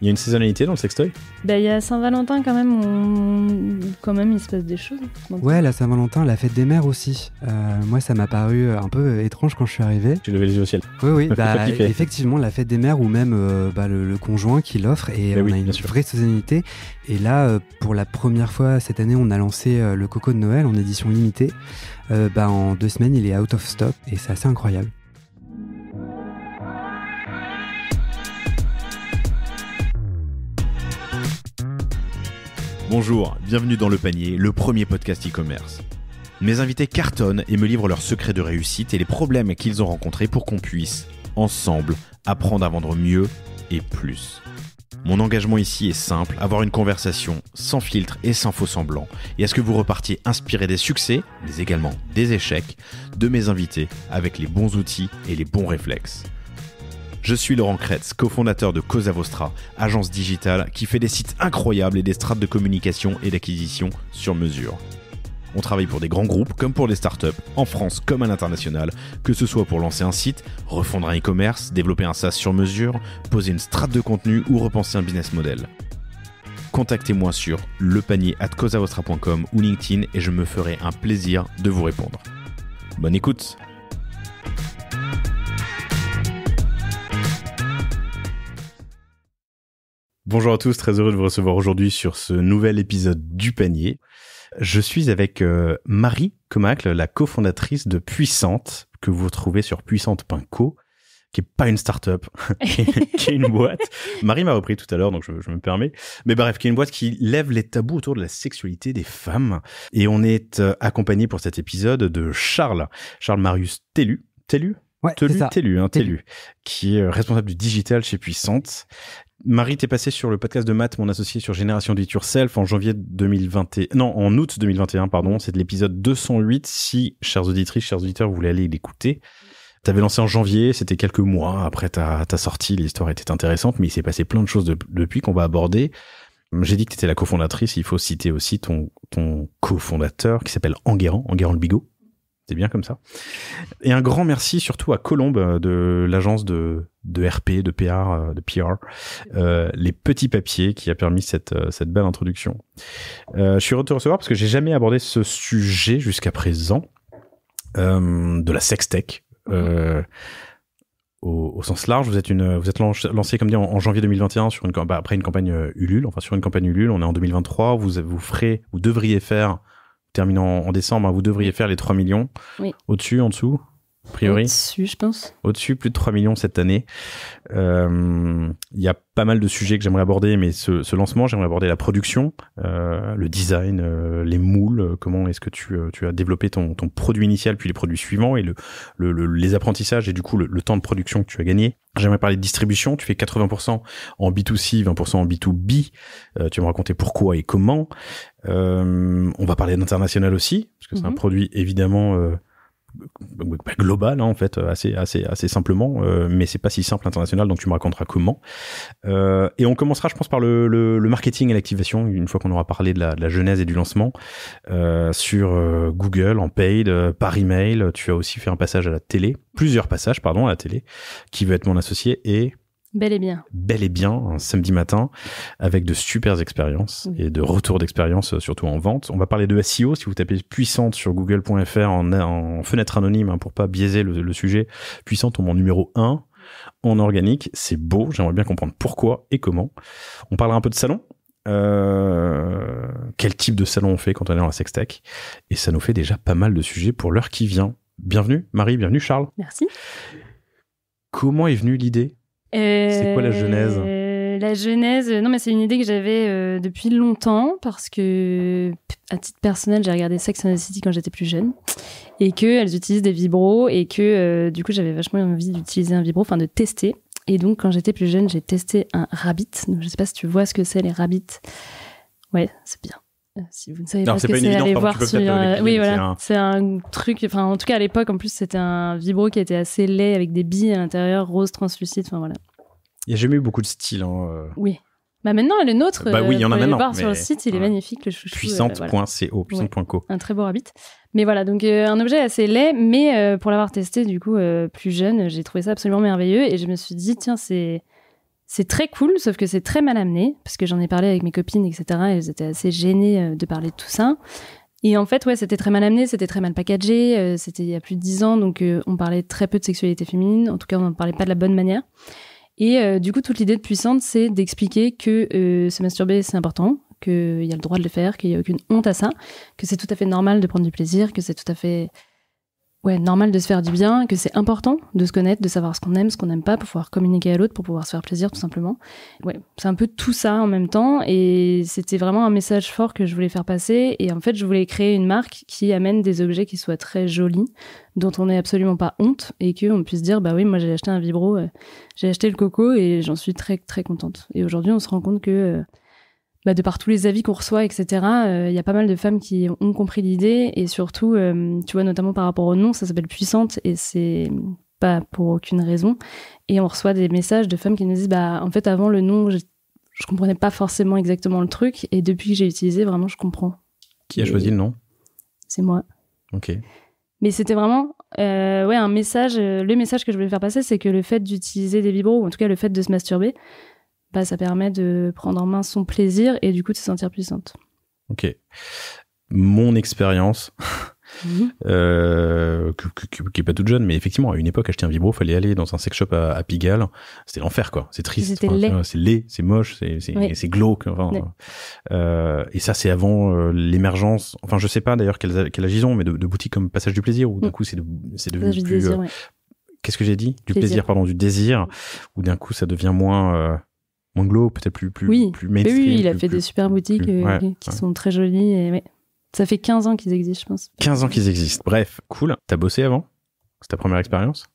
Il y a une saisonnalité dans le sextoy Bah, il y a Saint-Valentin quand même, on... quand même il se passe des choses. Ouais, la Saint-Valentin, la fête des mères aussi. Euh, moi, ça m'a paru euh, un peu euh, étrange quand je suis arrivé. J'ai levé les yeux au ciel. Oui, oui, bah, effectivement, la fête des mères ou même bah, le, conjoint qui l'offre et eh on a une vraie saisonnalité. Et là, pour la première fois cette année, on a lancé le Coco de Noël en édition limitée. Euh, bah, en deux semaines, il est out of stock et c'est assez incroyable. Bonjour, bienvenue dans Le Panier, le premier podcast e-commerce. Mes invités cartonnent et me livrent leurs secrets de réussite et les problèmes qu'ils ont rencontrés pour qu'on puisse, ensemble, apprendre à vendre mieux et plus. Mon engagement ici est simple, avoir une conversation sans filtre et sans faux semblant, et à ce que vous repartiez inspiré des succès, mais également des échecs, de mes invités avec les bons outils et les bons réflexes. Je suis Laurent Kretz, cofondateur de Cosa Vostra, agence digitale qui fait des sites incroyables et des strates de communication et d'acquisition sur mesure. On travaille pour des grands groupes comme pour des startups, en France comme à l'international, que ce soit pour lancer un site, refondre un e-commerce, développer un SaaS sur mesure, poser une strate de contenu ou repenser un business model. Contactez-moi sur lepanier@cosavostra.com ou LinkedIn et je me ferai un plaisir de vous répondre. Bonne écoute Bonjour à tous, très heureux de vous recevoir aujourd'hui sur ce nouvel épisode du panier. Je suis avec euh, Marie Comacle, la cofondatrice de Puissante, que vous trouvez sur puissante.co, qui est pas une start-up, qui est une boîte. Marie m'a repris tout à l'heure, donc je, me permets. Mais bref, qui est une boîte qui lève les tabous autour de la sexualité des femmes. Et on est euh, accompagné pour cet épisode de Charles, Charles Marius Tellu. Tellu Ouais, Telu, Telu, hein, Telu, qui est euh, responsable du digital chez Puissante, Marie, t'es passée sur le podcast de Matt, mon associé sur Génération du Self en janvier 2021. Non, en août 2021, pardon. C'est l'épisode 208. Si, chers auditrices, chers auditeurs, vous voulez aller l'écouter. T'avais lancé en janvier, c'était quelques mois après ta, sortie. L'histoire était intéressante, mais il s'est passé plein de choses depuis qu'on va aborder. J'ai dit que t'étais la cofondatrice. Il faut citer aussi ton, ton cofondateur qui s'appelle Enguerrand, Enguerrand Le Bigot c'est bien comme ça. Et un grand merci surtout à Colombe euh, de l'agence de, RP, de PR, de PR, euh, euh, les petits papiers qui a permis cette, cette belle introduction. je suis heureux de te recevoir parce que j'ai jamais abordé ce sujet jusqu'à présent de la sextech. Euh, au, sens large. Vous êtes une, vous êtes lancé comme dit en, janvier 2021 sur une bah, après une campagne Ulule, enfin sur une campagne Ulule. On est en 2023. Vous vous ferez, vous devriez faire terminant en décembre, hein, vous devriez faire les 3 millions. Au-dessus, en dessous priori. Au-dessus, Au-dessus, plus de 3 millions cette année. Euh, il y a pas mal de sujets que j'aimerais aborder, mais ce, lancement, j'aimerais aborder la production, euh, le design, euh, les moules, comment est-ce que tu, as développé ton, produit initial, puis les produits suivants, et les apprentissages, et du coup le, temps de production que tu as gagné. J'aimerais parler de distribution, tu fais 80% en B2C, 20% en B2B, tu vas me raconter pourquoi et comment. on va parler d'international aussi, parce que c'est un mhm. produit évidemment euh, global hein, en fait euh, assez assez assez simplement euh, mais c'est pas si simple international donc tu me raconteras comment euh, et on commencera je pense par le, le, marketing et l'activation une fois qu'on aura parlé de la, genèse et du lancement sur Google en paid par email tu as aussi fait un passage à la télé plusieurs passages pardon à la télé qui veut être mon associé et Bel et bien. Bel et bien, un samedi matin, avec de superbes expériences et de retours d'expérience, euh, surtout en vente. On va parler de SEO. Si vous tapez puissante sur google.fr en, fenêtre anonyme, hein, pour pas biaiser le, sujet, puissante, tombe en numéro 1 en organique. C'est beau. J'aimerais bien comprendre pourquoi et comment. On parlera un peu de salon. Euh, quel type de salon on fait quand on est dans la sextech. Et ça nous fait déjà pas mal de sujets pour l'heure qui vient. Bienvenue Marie, bienvenue Charles. Merci. Comment est venue l'idée c'est quoi la genèse euh, la genèse, non mais c'est une idée que j'avais euh, depuis longtemps parce que à titre personnel j'ai regardé Sex and the City quand j'étais plus jeune et que elles utilisent des vibros et que euh, du coup j'avais vachement envie d'utiliser un vibro, enfin de tester. Et donc quand j'étais plus jeune j'ai testé un rabbit. Je je sais pas si tu vois ce que c'est les rabbits. Ouais, c'est bien. Euh, si vous ne savez pas que c'est, allez voir sur. Euh, oui, voilà, c'est un... truc. Enfin, en tout cas, à l'époque, en plus, c'était un vibro qui était assez laid avec des billes à l'intérieur, rose translucide. Enfin voilà. Il n'y a jamais eu beaucoup de style Hein. Euh. Oui. Bah maintenant, le nôtre. Bah oui, il y en a maintenant. Mais... sur le site, il est magnifique, le chouchou. Puissante.co. Puissante.co. un très beau rabbit. Mais voilà, donc un objet assez laid, mais pour l'avoir testé, du coup, plus jeune, j'ai trouvé ça absolument merveilleux et je me suis dit, tiens, c'est c'est très cool, sauf que c'est très mal amené, parce que j'en ai parlé avec mes copines, etc. Et elles étaient assez gênées euh, de parler de tout ça. Et en fait, ouais, c'était très mal amené, c'était très mal packagé, euh, c'était il y a plus de dix ans, donc euh, on parlait très peu de sexualité féminine, en tout cas on n'en parlait pas de la bonne manière. Et du coup, toute l'idée de Puissante, c'est d'expliquer que se masturber, c'est important, qu'il y a le droit de le faire, qu'il n'y a aucune honte à ça, que c'est tout à fait normal de prendre du plaisir, que c'est tout à fait ouais, normal de se faire du bien, que c'est important de se connaître, de savoir ce qu'on aime, ce qu'on n'aime pas, pour pouvoir communiquer à l'autre, pour pouvoir se faire plaisir, tout simplement. Ouais, c'est un peu tout ça en même temps. Et c'était vraiment un message fort que je voulais faire passer. Et en fait, je voulais créer une marque qui amène des objets qui soient très jolis, dont on n'est absolument pas honte, et qu'on puisse dire, bah oui, moi j'ai acheté un vibro, euh, j'ai acheté le coco, et j'en suis très, très contente. Et aujourd'hui, on se rend compte que... Euh, bah, de par tous les avis qu'on reçoit, etc., il euh, y a pas mal de femmes qui ont compris l'idée et surtout, euh, tu vois, notamment par rapport au nom, ça s'appelle puissante et c'est pas pour aucune raison. Et on reçoit des messages de femmes qui nous disent, bah, en fait, avant le nom, je, comprenais pas forcément exactement le truc et depuis que j'ai utilisé, vraiment, je comprends. Qui a choisi le nom C'est moi. Ok. Mais c'était vraiment euh, ouais, un message. le message que je voulais faire passer, c'est que le fait d'utiliser des vibros, ou en tout cas le fait de se masturber, bah, ça permet de prendre en main son plaisir et du coup de se sentir puissante. Ok. Mon expérience, mhm. euh, qui, n'est pas toute jeune, mais effectivement, à une époque, acheter un vibro, il fallait aller dans un sex shop à, Pigalle. C'était l'enfer, quoi. C'est triste. C'est laid, c'est moche, c'est glauque. Euh, et ça, c'est avant euh, l'émergence. Enfin, je sais pas d'ailleurs quelle agison, mais de, boutiques comme Passage du Plaisir, où d'un mm. coup, c'est devenu plus. Qu'est-ce que j'ai dit Du plaisir. plaisir. pardon, du désir, où d'un coup, ça devient moins anglo, peut-être plus, plus, oui. Mais oui, il a fait des super boutiques euh, qui sont très jolies. Et, Ça fait 15 ans qu'ils existent, je pense. 15 ans qu'ils existent. Bref, cool. T'as bossé avant C'est ta première expérience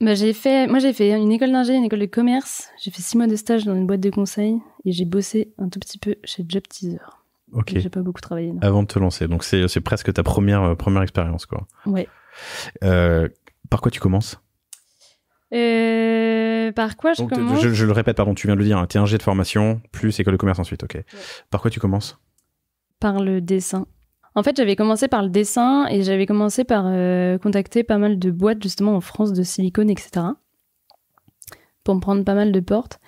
bah, j'ai fait, moi j'ai fait une école d'ingénieur, une école de commerce. J'ai fait six mois de stage dans une boîte de conseil et j'ai bossé un tout petit peu chez Job Teaser. Ok. J'ai pas beaucoup travaillé. Avant de te lancer, donc c'est presque ta première euh, première expérience quoi. Ouais. Euh, par quoi tu commences euh, par quoi je commence je, le répète, pardon, tu viens de le dire, hein. t'es un de formation, plus école de commerce ensuite, ok. Par quoi tu commences Par le dessin. En fait, j'avais commencé par le dessin et j'avais commencé par euh, contacter pas mal de boîtes, justement, en France, de silicone, etc. Pour me prendre pas mal de portes.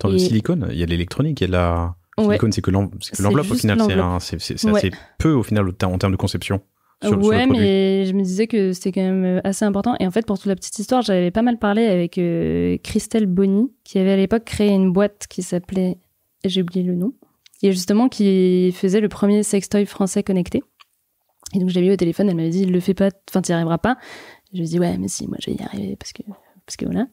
Dans de silicone, il y a l'électronique, il y a la... silicone, c'est que l'enveloppe, au final, c'est assez peu, au final, en termes de conception ouais, mais je me disais que c'était quand même euh, assez important. Et en fait, pour toute la petite histoire, j'avais pas mal parlé avec euh, Christelle Bonny, qui avait à l'époque créé une boîte qui s'appelait, j'ai oublié le nom, et justement qui faisait le premier sextoy français connecté. Et donc, je l'ai mis au téléphone, elle m'avait dit, le fait pas, enfin, t'y arriveras pas. je je ai dit ouais, mais si, moi, je vais y arriver parce que, parce que voilà.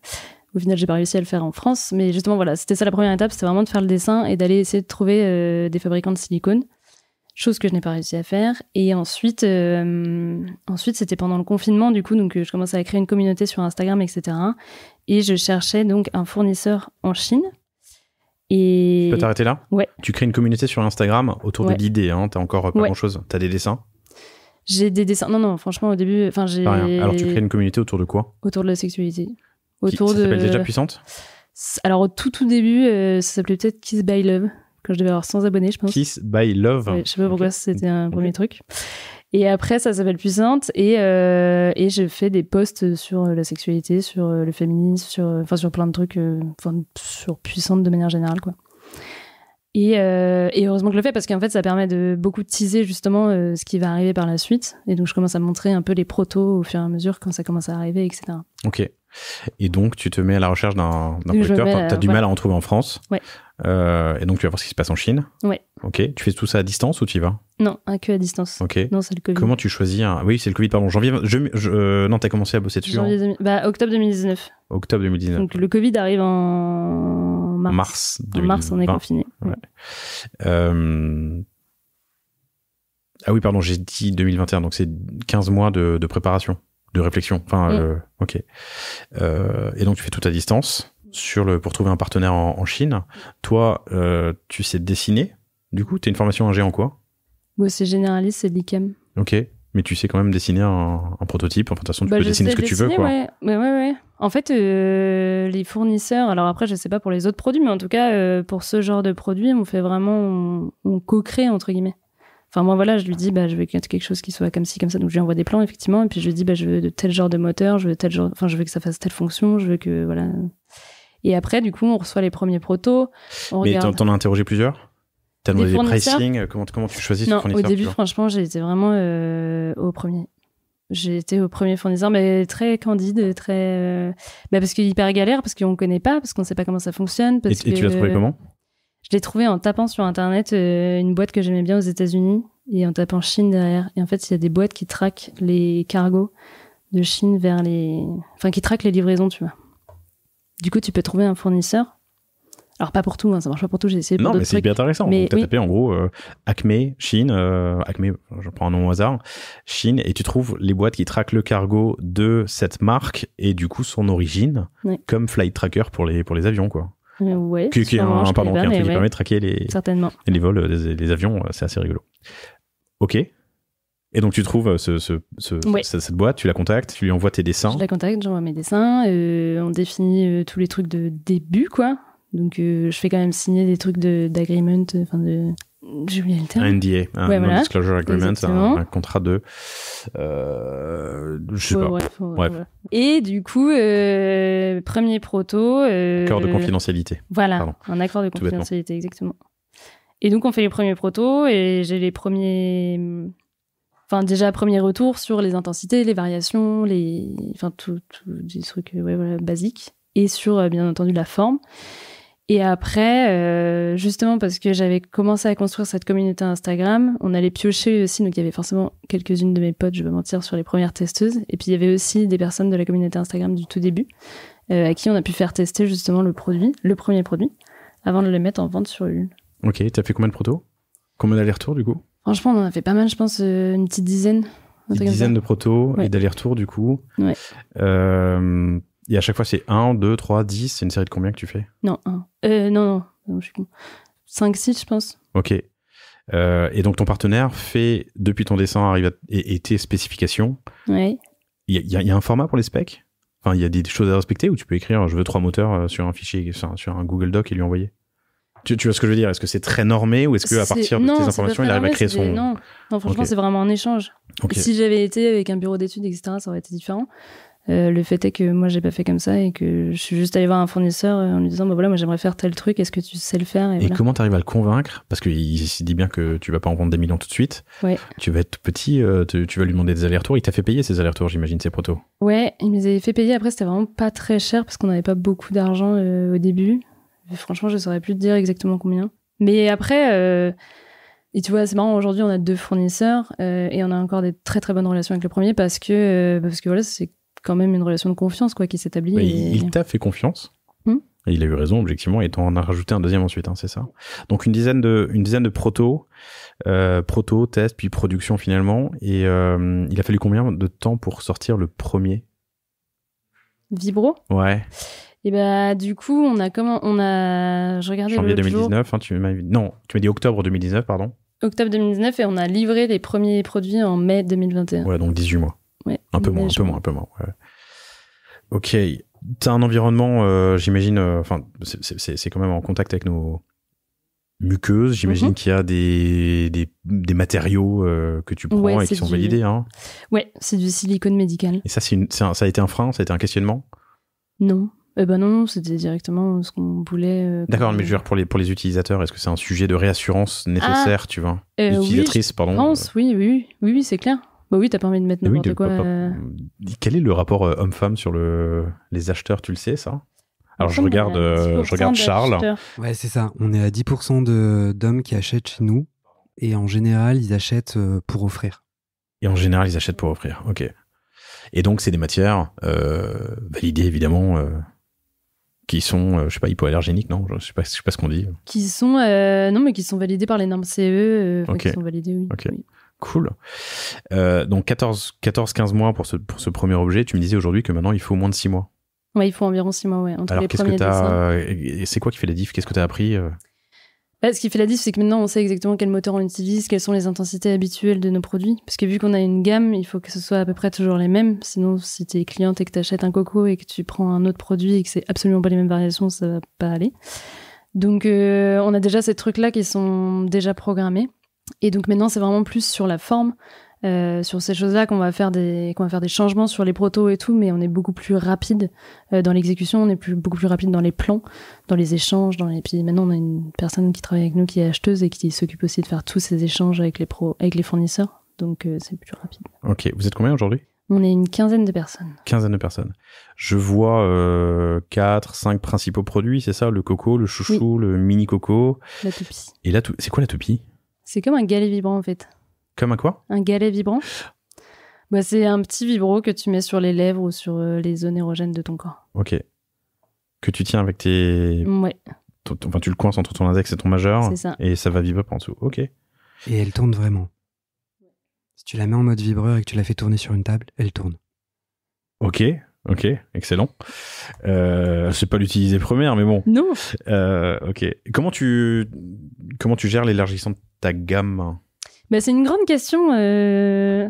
Au final, j'ai pas réussi à le faire en France, mais justement, voilà, c'était ça la première étape, c'était vraiment de faire le dessin et d'aller essayer de trouver euh, des fabricants de silicone chose que je n'ai pas réussi à faire. Et ensuite, euh, ensuite c'était pendant le confinement, du coup, donc euh, je commençais à créer une communauté sur Instagram, etc. Et je cherchais donc un fournisseur en Chine. Et... Tu peux t'arrêter là Ouais. Tu crées une communauté sur Instagram autour de l'idée, hein, t'as encore pas grand-chose. T'as des dessins J'ai des dessins. Non, non, franchement, au début, enfin, j'ai... Alors, tu crées une communauté autour de quoi Autour de la sexualité. Autour de. ça de... s'appelle déjà Puissante Alors, au tout, tout début, euh, ça s'appelait peut-être Kiss by Love quand je devais avoir 100 abonnés, je pense. Kiss by Love. Je je sais pas pourquoi c'était un premier truc. Et après, ça s'appelle Puissante. Et, euh, et je fais des posts sur euh, la sexualité, sur euh, le féminisme, sur, enfin, sur plein de trucs, enfin, sur Puissante de manière générale, quoi. Et, heureusement que je le fais parce qu'en fait, ça permet de beaucoup teaser justement ce qui va arriver par la suite. Et donc, je commence à montrer un peu les protos au fur et à mesure quand ça commence à arriver, etc. Ok. Et donc, tu te mets à la recherche d'un producteur. Tu as, du mal à en trouver en France. Euh, et donc, tu vas voir ce qui se passe en Chine. Ok. Tu fais tout ça à distance ou tu y vas Non, que à distance. Ok. Comment tu choisis un... Oui, c'est le Covid, pardon. Janvier. Euh, non, tu as commencé à bosser dessus. Hein. Bah, octobre 2019. Octobre 2019. Donc, le Covid arrive en mars. Mars. En mars, on est confiné. Euh, ah oui, pardon, j'ai dit 2021, donc c'est 15 mois de préparation de réflexion. Enfin, mm. euh, ok. Euh, et donc tu fais tout à distance sur le pour trouver un partenaire en, Chine. Toi, euh, tu sais dessiner. Du coup, tu as une formation ingé en quoi Moi, c'est généraliste, c'est l'ICAM. Ok, mais tu sais quand même dessiner un, prototype. Enfin, de toute façon, tu bah, peux dessiner ce que tu veux, quoi. oui, Mais bah, En fait, les fournisseurs. Alors après, je sais pas pour les autres produits, mais en tout cas, pour ce genre de produit, on fait vraiment, on co-crée entre guillemets. Enfin, moi, voilà, je lui dis, bah, je veux quelque chose qui soit comme ci, comme ça. Donc, je lui envoie des plans, effectivement. Et puis, je lui dis, bah, je veux de tel genre de moteur, je veux tel genre, enfin, je veux que ça fasse telle fonction, je veux que, voilà. Et après, du coup, on reçoit les premiers protos. On Mais t'en as interrogé plusieurs T'as demandé des pricing comment, tu choisis non, Au début, franchement, j'ai été vraiment euh, au premier. J'ai été au premier fournisseur, mais très candide, très. Euh, bah, parce qu'il est hyper galère, parce qu'on ne connaît pas, parce qu'on ne sait pas comment ça fonctionne. Parce que... et tu l'as trouvé comment je l'ai trouvé en tapant sur Internet euh, une boîte que j'aimais bien aux États-Unis et en tapant Chine derrière. Et en fait, il y a des boîtes qui traquent les cargos de Chine vers les. Enfin, qui traquent les livraisons, tu vois. Du coup, tu peux trouver un fournisseur. Alors, pas pour tout, hein, ça marche pas pour tout, j'ai essayé pour Non, mais c'est hyper intéressant. Mais Donc, t'as tapé en gros euh, Acme, Chine, euh, Acme, je prends un nom au hasard, Chine, et tu trouves les boîtes qui traquent le cargo de cette marque et du coup son origine, comme Flight Tracker pour les, pour les avions, quoi. Ouais, qui, est un, pardon, qui, permet de traquer les, les vols des les avions, euh, c'est assez rigolo. Ok. Et donc tu trouves euh, ce, cette, boîte, tu la contactes, tu lui envoies tes dessins. Je la contacte, j'envoie mes dessins, euh, on définit tous les trucs de début, quoi. Donc je fais quand même signer des trucs d'agreement, enfin de, j'ai oublié le terme. Un NDA, un disclosure Agreement, un, contrat de... Euh, je sais pas. Et du coup, euh, premier proto... Euh, accord de confidentialité. Voilà, un accord de confidentialité, exactement. Et donc, on fait les premiers protos et j'ai les premiers... Enfin, déjà, premier retour sur les intensités, les variations, les... Enfin, tout, tout des trucs euh, basiques. Et sur, bien entendu, la forme. Et après, euh, justement, parce que j'avais commencé à construire cette communauté Instagram, on allait piocher aussi. Donc, il y avait forcément quelques-unes de mes potes, je vais mentir, sur les premières testeuses. Et puis, il y avait aussi des personnes de la communauté Instagram du tout début, euh, à qui on a pu faire tester justement le produit, le premier produit, avant de le mettre en vente sur Ulule. Ok, as fait combien de protos Combien d'allers-retours du coup Franchement, on en a fait pas mal, je pense, euh, une petite dizaine. Une dizaine de protos et d'allers-retours du coup. Ouais. Et à chaque fois, c'est 1, 2, 3, 10. C'est une série de combien que tu fais Non, 1. Euh, non, non, je suis con. 5, 6, je pense. Ok. Euh, et donc, ton partenaire fait, depuis ton dessin arrive à, et, tes spécifications. Oui. Il y, a un format pour les specs Enfin, il y a des, choses à respecter ou tu peux écrire je veux trois moteurs euh, sur un fichier, sur un, Google Doc et lui envoyer tu, vois ce que je veux dire Est-ce que c'est très normé ou est-ce qu'à partir de tes informations, il arrive à créer son. Non, non franchement, c'est vraiment un échange. Si j'avais été avec un bureau d'études, etc., ça aurait été différent. Euh, le fait est que moi, j'ai pas fait comme ça et que je suis juste allé voir un fournisseur euh, en lui disant bah voilà, moi j'aimerais faire tel truc, est-ce que tu sais le faire Et, comment tu arrives à le convaincre Parce qu'il se dit bien que tu vas pas en vendre des millions tout de suite. Tu vas être petit, euh, tu, vas lui demander des allers-retours. Il t'a fait payer ces allers-retours, j'imagine, ces protos Ouais, il nous avait fait payer. Après, c'était vraiment pas très cher parce qu'on n'avait pas beaucoup d'argent au début. franchement, je saurais plus te dire exactement combien. Mais après. Et tu vois, c'est marrant, aujourd'hui, on a deux fournisseurs et on a encore des très très bonnes relations avec le premier parce que, parce que voilà, c'est quand même une relation de confiance quoi qui s'établit. Il t'a fait confiance. Hmm et il a eu raison, objectivement, et on a rajouté un deuxième ensuite, hein, c'est ça. Donc une dizaine de, une dizaine de proto, euh, proto, test, puis production finalement. Et euh, il a fallu combien de temps pour sortir le premier Vibro Ouais. Et eh bah du coup, on a comment on a je janvier 2019 hein, non, tu m'as dit octobre 2019 pardon. Octobre 2019 et on a livré les premiers produits en mai 2021. Ouais, donc 18 mois un peu moins, un peu moins, un peu moins. Ok. T'as un environnement, euh, j'imagine, euh, enfin, c'est quand même en contact avec nos muqueuses. J'imagine mhm. qu'il y a des, des, des matériaux euh, que tu prends et qui sont validés. Hein. Ouais, c'est du silicone médical. Et ça, une, ça a été un frein Ça a été un questionnement Non. Eh ben non, c'était directement ce qu'on voulait. D'accord, mais je veux dire, pour les, pour les utilisateurs, est-ce que c'est un sujet de réassurance ah. nécessaire, tu vois Utilisatrice, oui, pardon. Pense, oui, oui, oui, oui c'est clair. Bah oui, t'as pas permis de mettre n'importe quoi. Euh. Quel est le rapport euh, homme-femme sur le... les acheteurs Tu le sais, ça alors je regarde, euh, je regarde Charles. Ouais, c'est ça. On est à 10% d'hommes qui achètent chez nous. Et en général, ils achètent pour offrir. Et en général, ils achètent pour offrir. OK. Et donc, c'est des matières validées, évidemment, qui sont, je sais pas, hypoallergéniques, non Je sais pas, je sais pas ce qu'on dit. Qui sont, non, mais qui sont validées par les normes CE. E, OK. Qui sont validées, oui. OK. Cool. Euh, donc 14-15 mois pour ce, premier objet. Tu me disais aujourd'hui que maintenant il faut moins de 6 mois. Ouais, il faut environ 6 mois, oui. Alors, qu'est-ce que euh, c'est quoi qui fait la diff Qu'est-ce que tu as appris euh? bah, ce qui fait la diff, c'est que maintenant on sait exactement quel moteur on utilise, quelles sont les intensités habituelles de nos produits. Parce que vu qu'on a une gamme, il faut que ce soit à peu près toujours les mêmes. Sinon, si tu es cliente et que tu achètes un coco et que tu prends un autre produit et que c'est absolument pas les mêmes variations, ça va pas aller. Donc, on a déjà ces trucs-là qui sont déjà programmés. Et donc maintenant, c'est vraiment plus sur la forme, euh, sur ces choses-là qu'on va faire des qu'on va faire des changements sur les protos et tout, mais on est beaucoup plus rapide euh, dans l'exécution, on est plus beaucoup plus rapide dans les plans, dans les échanges, dans les puis maintenant on a une personne qui travaille avec nous qui est acheteuse et qui s'occupe aussi de faire tous ces échanges avec les pro avec les fournisseurs, donc euh, c'est plus rapide. Ok, vous êtes combien aujourd'hui on est une quinzaine de personnes. Quinzaine de personnes. Je vois euh, 4, 5 principaux produits, c'est ça Le coco, le chouchou, le mini coco. La toupie. Et la c'est quoi la toupie c'est comme un galet vibrant en fait. Comme un quoi Un galet vibrant. Bah, c'est un petit vibro que tu mets sur les lèvres ou sur euh, les zones érogènes de ton corps. Ok. Que tu tiens avec tes. Mmh, ouais. enfin, tu le coinces entre ton index et ton majeur. Ça. Et ça va vibrer en dessous. Ok. Et elle tourne vraiment. Si tu la mets en mode vibreur et que tu la fais tourner sur une table, elle tourne. Ok. Ok, excellent. Euh, c'est pas l'utiliser première, mais bon. Non. Euh, ok. Comment tu comment tu gères l'élargissement de ta gamme bah, c'est une grande question. Euh,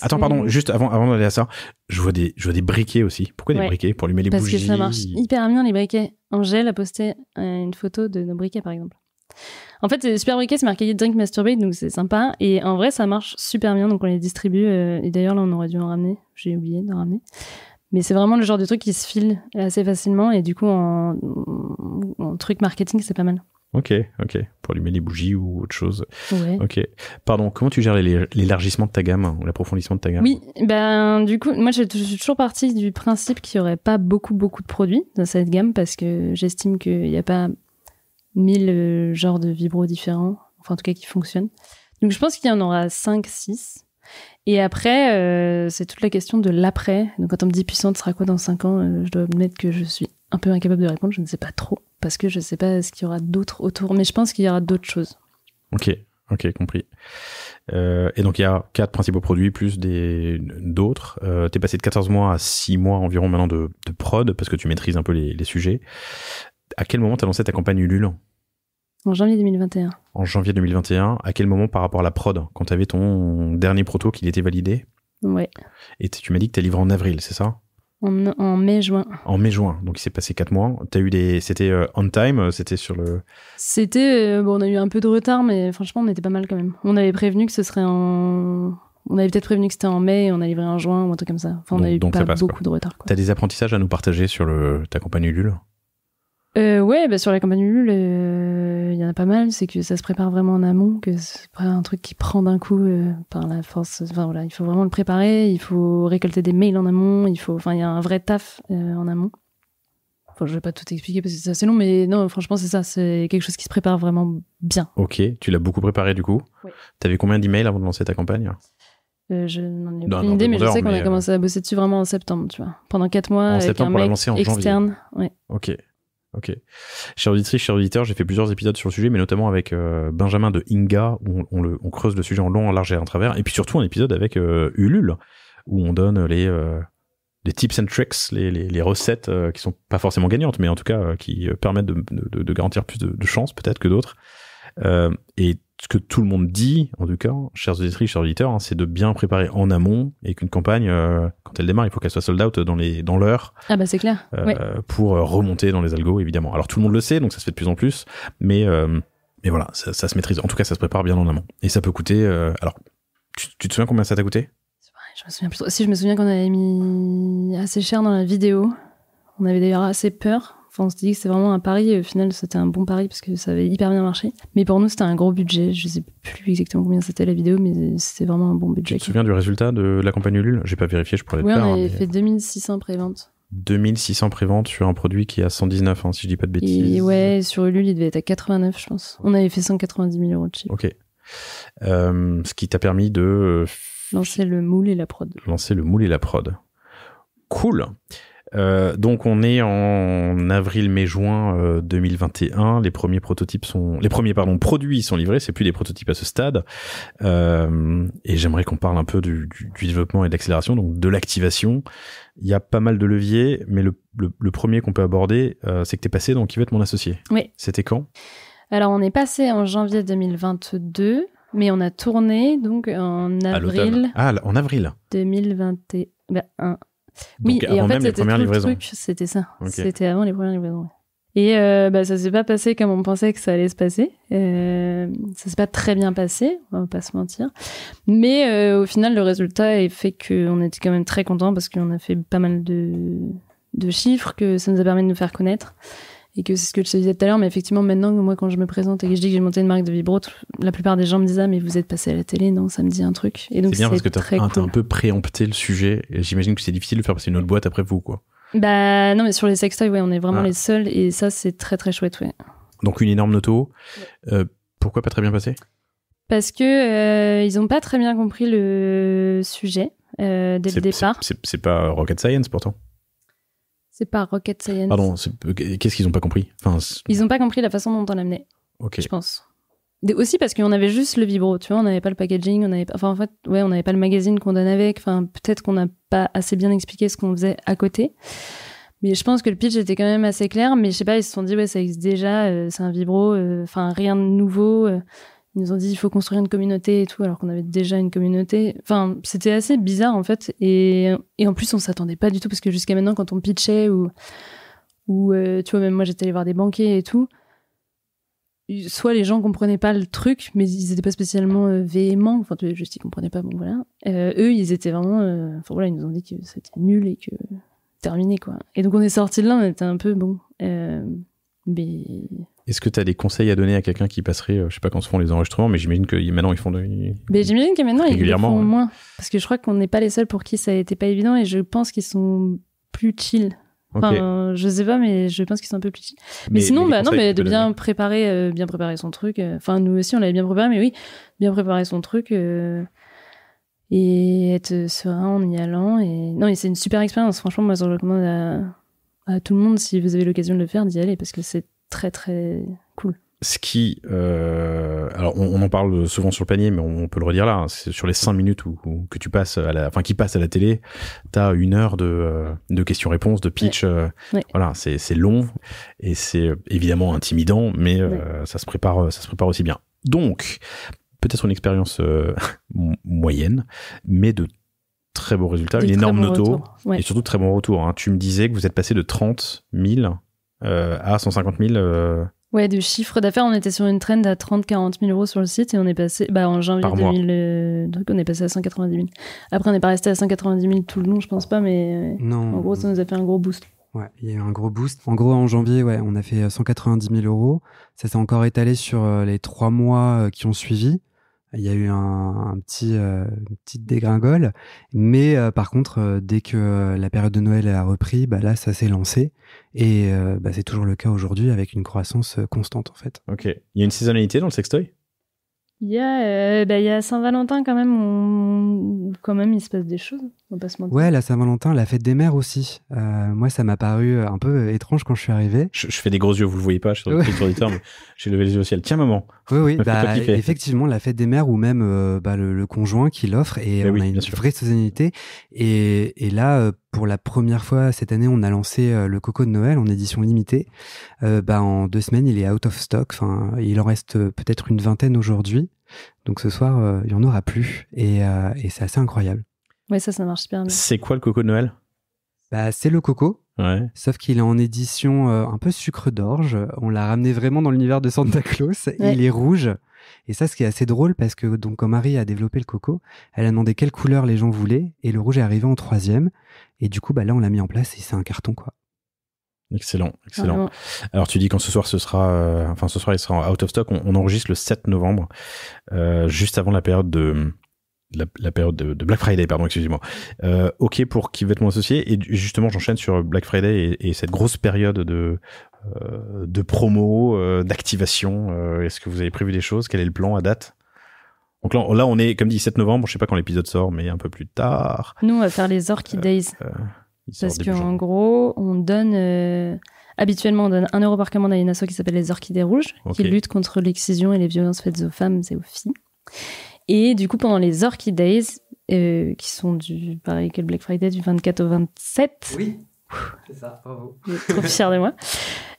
Attends, pardon, juste avant, avant d'aller à ça, je vois des, je vois des briquets aussi. Pourquoi des briquets Pour allumer les bougies Parce que ça marche hyper bien les briquets. Angèle a posté euh, une photo de nos briquets, par exemple. En fait, c'est Super Briquet, c'est marqué Drink Masturbate, donc c'est sympa. Et en vrai, ça marche super bien, donc on les distribue. Euh, et d'ailleurs, là, on aurait dû en ramener. J'ai oublié d'en ramener. Mais c'est vraiment le genre de truc qui se file assez facilement. Et du coup, en, truc marketing, c'est pas mal. Ok, ok. Pour allumer les bougies ou autre chose. Ouais. Ok. Pardon, comment tu gères l'élargissement de ta gamme hein, ou l'approfondissement de ta gamme Oui, ben du coup, moi je suis toujours partie du principe qu'il n'y aurait pas beaucoup, beaucoup de produits dans cette gamme parce que j'estime qu'il n'y a pas 1000 euh, genres de vibros différents, enfin en tout cas qui fonctionnent. Donc je pense qu'il y en aura 5, 6. Et après, euh, c'est toute la question de l'après. Donc quand on me dit puissante sera quoi dans 5 ans, euh, je dois admettre que je suis un peu incapable de répondre, je ne sais pas trop, parce que je ne sais pas ce qu'il y aura d'autre autour, mais je pense qu'il y aura d'autres choses. Ok, ok, compris. et donc il y a quatre principaux produits plus d'autres. tu es passé de 14 mois à 6 mois environ maintenant de, prod, parce que tu maîtrises un peu les sujets à quel moment t'as lancé ta campagne Ulule En janvier 2021. En janvier 2021, à quel moment par rapport à la prod Quand tu avais ton dernier proto qui était validé Ouais. Et tu m'as dit que tu livré en avril, c'est ça en, mai-juin. En mai-juin, donc il s'est passé quatre mois. T'as eu des, c'était euh, on time, euh, c'était sur le. C'était euh, bon, on a eu un peu de retard, mais franchement, on était pas mal quand même. On avait prévenu que ce serait en, on avait peut-être prévenu que c'était en mai, et on a livré en juin ou un truc comme ça. Enfin, on a eu pas beaucoup de retard. T'as des apprentissages à nous partager sur le ta campagne Ulule euh, ouais, bah, sur la campagne euh, il y en a pas mal. C'est que ça se prépare vraiment en amont, que c'est pas un truc qui prend d'un coup euh, par la force. Enfin voilà, il faut vraiment le préparer, il faut récolter des mails en amont, il faut, enfin il y a un vrai taf en amont. Enfin, je vais pas tout expliquer parce que c'est assez long, mais non, franchement c'est ça, c'est quelque chose qui se prépare vraiment bien. Ok, tu l'as beaucoup préparé du coup. Oui. T'avais combien d'emails avant de lancer ta campagne je n'en ai aucune idée, mais je sais qu'on a commencé à bosser dessus vraiment en septembre, tu vois. Pendant 4 mois, en avec un mec externe. Ouais. Ok. Ok. Chers auditrices, chers auditeurs, j'ai fait plusieurs épisodes sur le sujet, mais notamment avec euh, Benjamin de Inga, où on, creuse le sujet en long, en large et en travers. Et puis surtout un épisode avec euh, Ulule, où on donne les, euh, tips and tricks, les, recettes qui sont pas forcément gagnantes, mais en tout cas qui permettent de, garantir plus de, chances peut-être que d'autres. et ce que tout le monde dit, en tout cas, chers auditrices, chers auditeurs, hein, c'est de bien préparer en amont et qu'une campagne, euh, quand elle démarre, il faut qu'elle soit sold out dans les dans l'heure. Ah bah c'est clair. Euh, pour euh, remonter dans les algos, évidemment. Alors tout le monde le sait, donc ça se fait de plus en plus, mais mais voilà, ça, se maîtrise. En tout cas, ça se prépare bien en amont. Et ça peut coûter. alors, tu, tu, te souviens combien ça t'a coûté Je me souviens plus. Si je me souviens qu'on avait mis assez cher dans la vidéo, on avait d'ailleurs assez peur Enfin, on s'est dit que c'était vraiment un pari et au final, c'était un bon pari parce que ça avait hyper bien marché. Mais pour nous, c'était un gros budget. Je sais plus exactement combien c'était la vidéo, mais c'était vraiment un bon budget. Tu te souviens du résultat de la campagne Ulule J'ai pas vérifié, je pourrais le Oui, on hein, avait fait 2600 préventes. 2600 préventes sur un produit qui est à 119, hein, si je dis pas de bêtises. Et ouais, sur Ulule, il devait être à 89, je pense. On avait fait 190 000 euros de chiffre. Ok. Euh, ce qui t'a permis de. Euh, lancer le moule et la prod. Lancer le moule et la prod. Cool. Euh, donc on est en avril, mai, juin 2021. Euh, les premiers prototypes sont, les premiers pardon produits sont livrés. C'est plus des prototypes à ce stade. Euh, et j'aimerais qu'on parle un peu du, développement et de l'accélération, donc de l'activation. Il y a pas mal de leviers, mais le, premier qu'on peut aborder, c'est que tu es passé donc qui va être mon associé. Oui. C'était quand Alors on est passé en janvier 2022. Mais on a tourné donc en avril. ah, en avril. 2021. Oui, et en fait, les C'était ça. C'était avant les premières livraisons. Et euh, bah, ça s'est pas passé comme on pensait que ça allait se passer. Euh, ça s'est pas très bien passé, on va pas se mentir. Mais euh, au final, le résultat est fait qu'on était quand même très contents parce qu'on a fait pas mal de chiffres, que ça nous a permis de nous faire connaître et que c'est ce que je te disais tout à l'heure, mais effectivement, maintenant, moi, quand je me présente et que je dis que j'ai monté une marque de vibro, la plupart des gens me disent Ah, mais vous êtes passé à la télé, non, ça me dit un truc. Et donc, c'est bien parce que tu as, un peu préempté le sujet. J'imagine que c'est difficile de faire passer une autre boîte après vous, quoi. Bah, non, mais sur les sextoys, ouais, on est vraiment ah. les seuls, et ça, c'est très, très chouette, ouais. Donc, une énorme auto, euh, pourquoi pas très bien passé Parce que euh, ils n'ont pas très bien compris le sujet euh, dès le départ. C'est pas rocket science, pourtant. C'est pas Rocket Science. Pardon, qu'est-ce qu'ils n'ont pas compris enfin, Ils n'ont pas compris la façon dont on l'amenait. Ok. Je pense. Aussi parce qu'on avait juste le vibro, tu vois, on n'avait pas le packaging, on avait enfin en fait, ouais, on n'avait pas le magazine qu'on donne avec. Enfin, peut-être qu'on n'a pas assez bien expliqué ce qu'on faisait à côté. Mais je pense que le pitch était quand même assez clair. Mais je sais pas, ils se sont dit ouais, ça existe déjà, euh, c'est un vibro, euh, enfin rien de nouveau. Euh, ils nous ont dit il faut construire une communauté et tout, alors qu'on avait déjà une communauté. Enfin, c'était assez bizarre en fait. Et, et en plus, on s'attendait pas du tout parce que jusqu'à maintenant, quand on pitchait ou, ou euh, tu vois, même moi j'étais allé voir des banquiers et tout, soit les gens comprenaient pas le truc, mais ils n'étaient pas spécialement euh, véhéments. Enfin, tu vois, juste ils comprenaient pas, bon voilà. Euh, eux, ils étaient vraiment. Enfin voilà, ils nous ont dit que c'était nul et que terminé quoi. Et donc on est sorti de là, on était un peu bon. mais est-ce que tu as des conseils à donner à quelqu'un qui passerait, euh, je sais pas quand se font les enregistrements, mais j'imagine que maintenant ils font. De... Mais j'imagine que maintenant ils font moins. Parce que je crois qu'on n'est pas les seuls pour qui ça a été pas évident et je pense qu'ils sont plus chill. Enfin, je sais pas, mais je pense qu'ils sont un peu plus chill. Mais, sinon, bah non, mais de bien préparer, euh, bien préparer son truc. Euh, enfin, nous aussi, on l'avait bien préparé, mais oui, bien préparer son truc. et être serein en y allant. Et... Non, et c'est une super expérience. Franchement, moi, je recommande à, à tout le monde, si vous avez l'occasion de le faire, d'y aller parce que c'est très très cool. Ce qui, euh, alors on, en parle souvent sur le panier, mais on, peut le redire là. Hein, c'est sur les cinq minutes que tu passes à la, enfin qui passe à la télé, t'as une heure de, euh, questions-réponses, de pitch. Euh, voilà, c'est long et c'est évidemment intimidant, mais ça se prépare, ça se prépare aussi bien. Donc peut-être une expérience moyenne, mais de très beaux résultats, une énorme bon et surtout très bon retour. Hein. Tu me disais que vous êtes passé de 30 000 euh, à 150 000. Euh, ouais, du chiffre d'affaires, on était sur une trend à 30-40 000 euros sur le site et on est passé, bah, en janvier 2000, euh, on est passé à 190 000. Après, on n'est pas resté à 190 000 tout le long, je pense pas, mais non, en gros, ça nous a fait un gros boost. Ouais, il y a eu un gros boost. En gros, en janvier, ouais, on a fait 190 000 euros. Ça s'est encore étalé sur les trois mois qui ont suivi il y a eu un, petit euh, une petite dégringole mais euh, par contre euh, dès que la période de Noël a repris bah, là ça s'est lancé et bah, c'est toujours le cas aujourd'hui avec une croissance constante en fait. OK. Il y a une saisonnalité dans le sextoy il y a, euh, bah, a Saint-Valentin quand même, on... quand même il se passe des choses, on Ouais, la Saint-Valentin, la fête des mères aussi. Euh, moi, ça m'a paru euh, un peu étrange quand je suis arrivé. Je, fais des gros yeux, vous le voyez pas, je suis sur j'ai levé les yeux au ciel. Tiens, maman. Oui, oui, bah, effectivement, la fête des mères ou même bah, le, conjoint qui l'offre et eh on a une vraie Et, et là, pour la première fois cette année, on a lancé euh, le Coco de Noël en édition limitée. Euh, bah, en deux semaines, il est out of stock. il en reste euh, peut-être une vingtaine aujourd'hui. Donc ce soir, il n'y en aura plus. Et, c'est assez incroyable. Oui, ça, ça marche bien. C'est quoi le Coco de Noël bah, C'est le Coco. Sauf qu'il est en édition un peu sucre d'orge. On l'a ramené vraiment dans l'univers de Santa Claus. Il est rouge. Et ça, ce qui est assez drôle, parce que donc, quand Marie a développé le coco, elle a demandé quelle couleur les gens voulaient, et le rouge est arrivé en troisième. Et du coup, bah, là, on l'a mis en place, et c'est un carton, quoi. Excellent, excellent. Alors tu dis quand ce soir ce sera, euh, enfin ce soir il sera out of stock. On, enregistre le 7 novembre, euh, juste avant la période de la, période de, Black Friday, pardon, excusez-moi. Euh, ok pour qui vêtements associés et justement j'enchaîne sur Black Friday et, cette grosse période de euh, de promo, euh, d'activation euh, Est-ce que vous avez prévu des choses Quel est le plan à date donc là, là, on est, comme dit, 7 novembre. Je sais pas quand l'épisode sort, mais un peu plus tard. Nous, on va faire les Orchid Days. Parce qu'en gros, on donne. Habituellement, on donne euro par commande à une asso qui s'appelle les Orchidées Rouges, qui lutte contre l'excision et les violences faites aux femmes et aux filles. Et du coup, pendant les Orchid Days, qui sont du, pareil que le Black Friday, du 24 au 27, oui. C'est ça, trop fier de moi.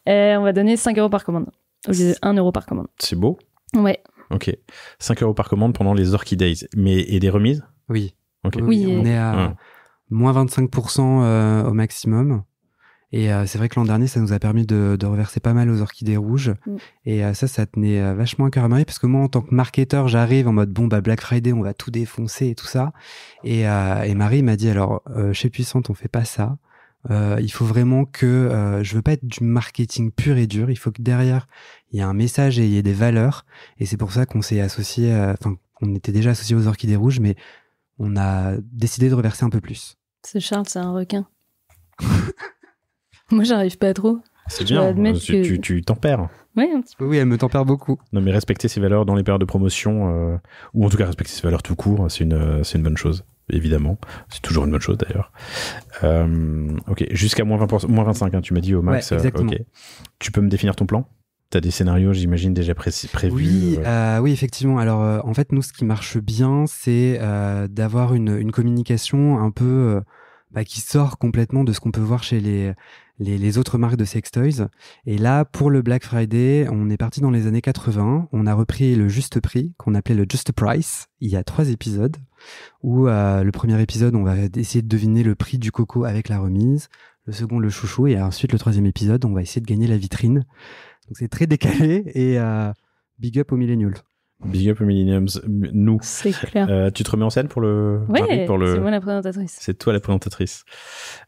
Euh, on va donner 5 euros par commande, 1 euro par commande. C'est beau. Ouais. Ok. 5 euros par commande pendant les Orchid Mais, et des remises Oui. on euh. est à hein. moins 25% euh, au maximum. Et c'est vrai que l'an dernier, ça nous a permis de, reverser pas mal aux orchidées rouges. Mm. Et ça, ça tenait vachement à cœur à Marie, parce que moi, en tant que marketeur, j'arrive en mode bon, bah Black Friday, on va tout défoncer et tout ça. Et, et Marie m'a dit alors, chez Puissante, on fait pas ça. Euh, il faut vraiment que euh, je veux pas être du marketing pur et dur. Il faut que derrière il y ait un message et il y ait des valeurs. Et c'est pour ça qu'on s'est associé. Enfin, on était déjà associé aux Orchidées Rouges, mais on a décidé de reverser un peu plus. C'est Charles, c'est un requin. Moi, j'arrive pas trop. C'est bien, tu, euh, que... tu, tempères. Oui, un petit peu. Oui, elle me tempère beaucoup. Non, mais respecter ses valeurs dans les périodes de promotion, euh, ou en tout cas respecter ses valeurs tout court, c'est une bonne chose évidemment. C'est toujours une bonne chose d'ailleurs. Euh, ok, jusqu'à moins, 25, hein, tu m'as dit au max. Euh, ok. Tu peux me définir ton plan tu des scénarios, j'imagine, déjà prévus Oui, euh euh, oui effectivement. Alors, en fait, nous, ce qui marche bien, c'est d'avoir une, communication un peu bah, qui sort complètement de ce qu'on peut voir chez les, les, autres marques de sextoys. Et là, pour le Black Friday, on est parti dans les années 80. On a repris le juste prix, qu'on appelait le Just Price, il y a trois épisodes. Où euh, le premier épisode, on va essayer de deviner le prix du coco avec la remise. Le second, le chouchou. Et ensuite, le troisième épisode, on va essayer de gagner la vitrine. Donc c'est très décalé et euh, big up aux millennials. Big up Millenniums, nous. C'est clair. Euh, tu te remets en scène pour le. Oui, c'est moi la présentatrice. C'est toi la présentatrice.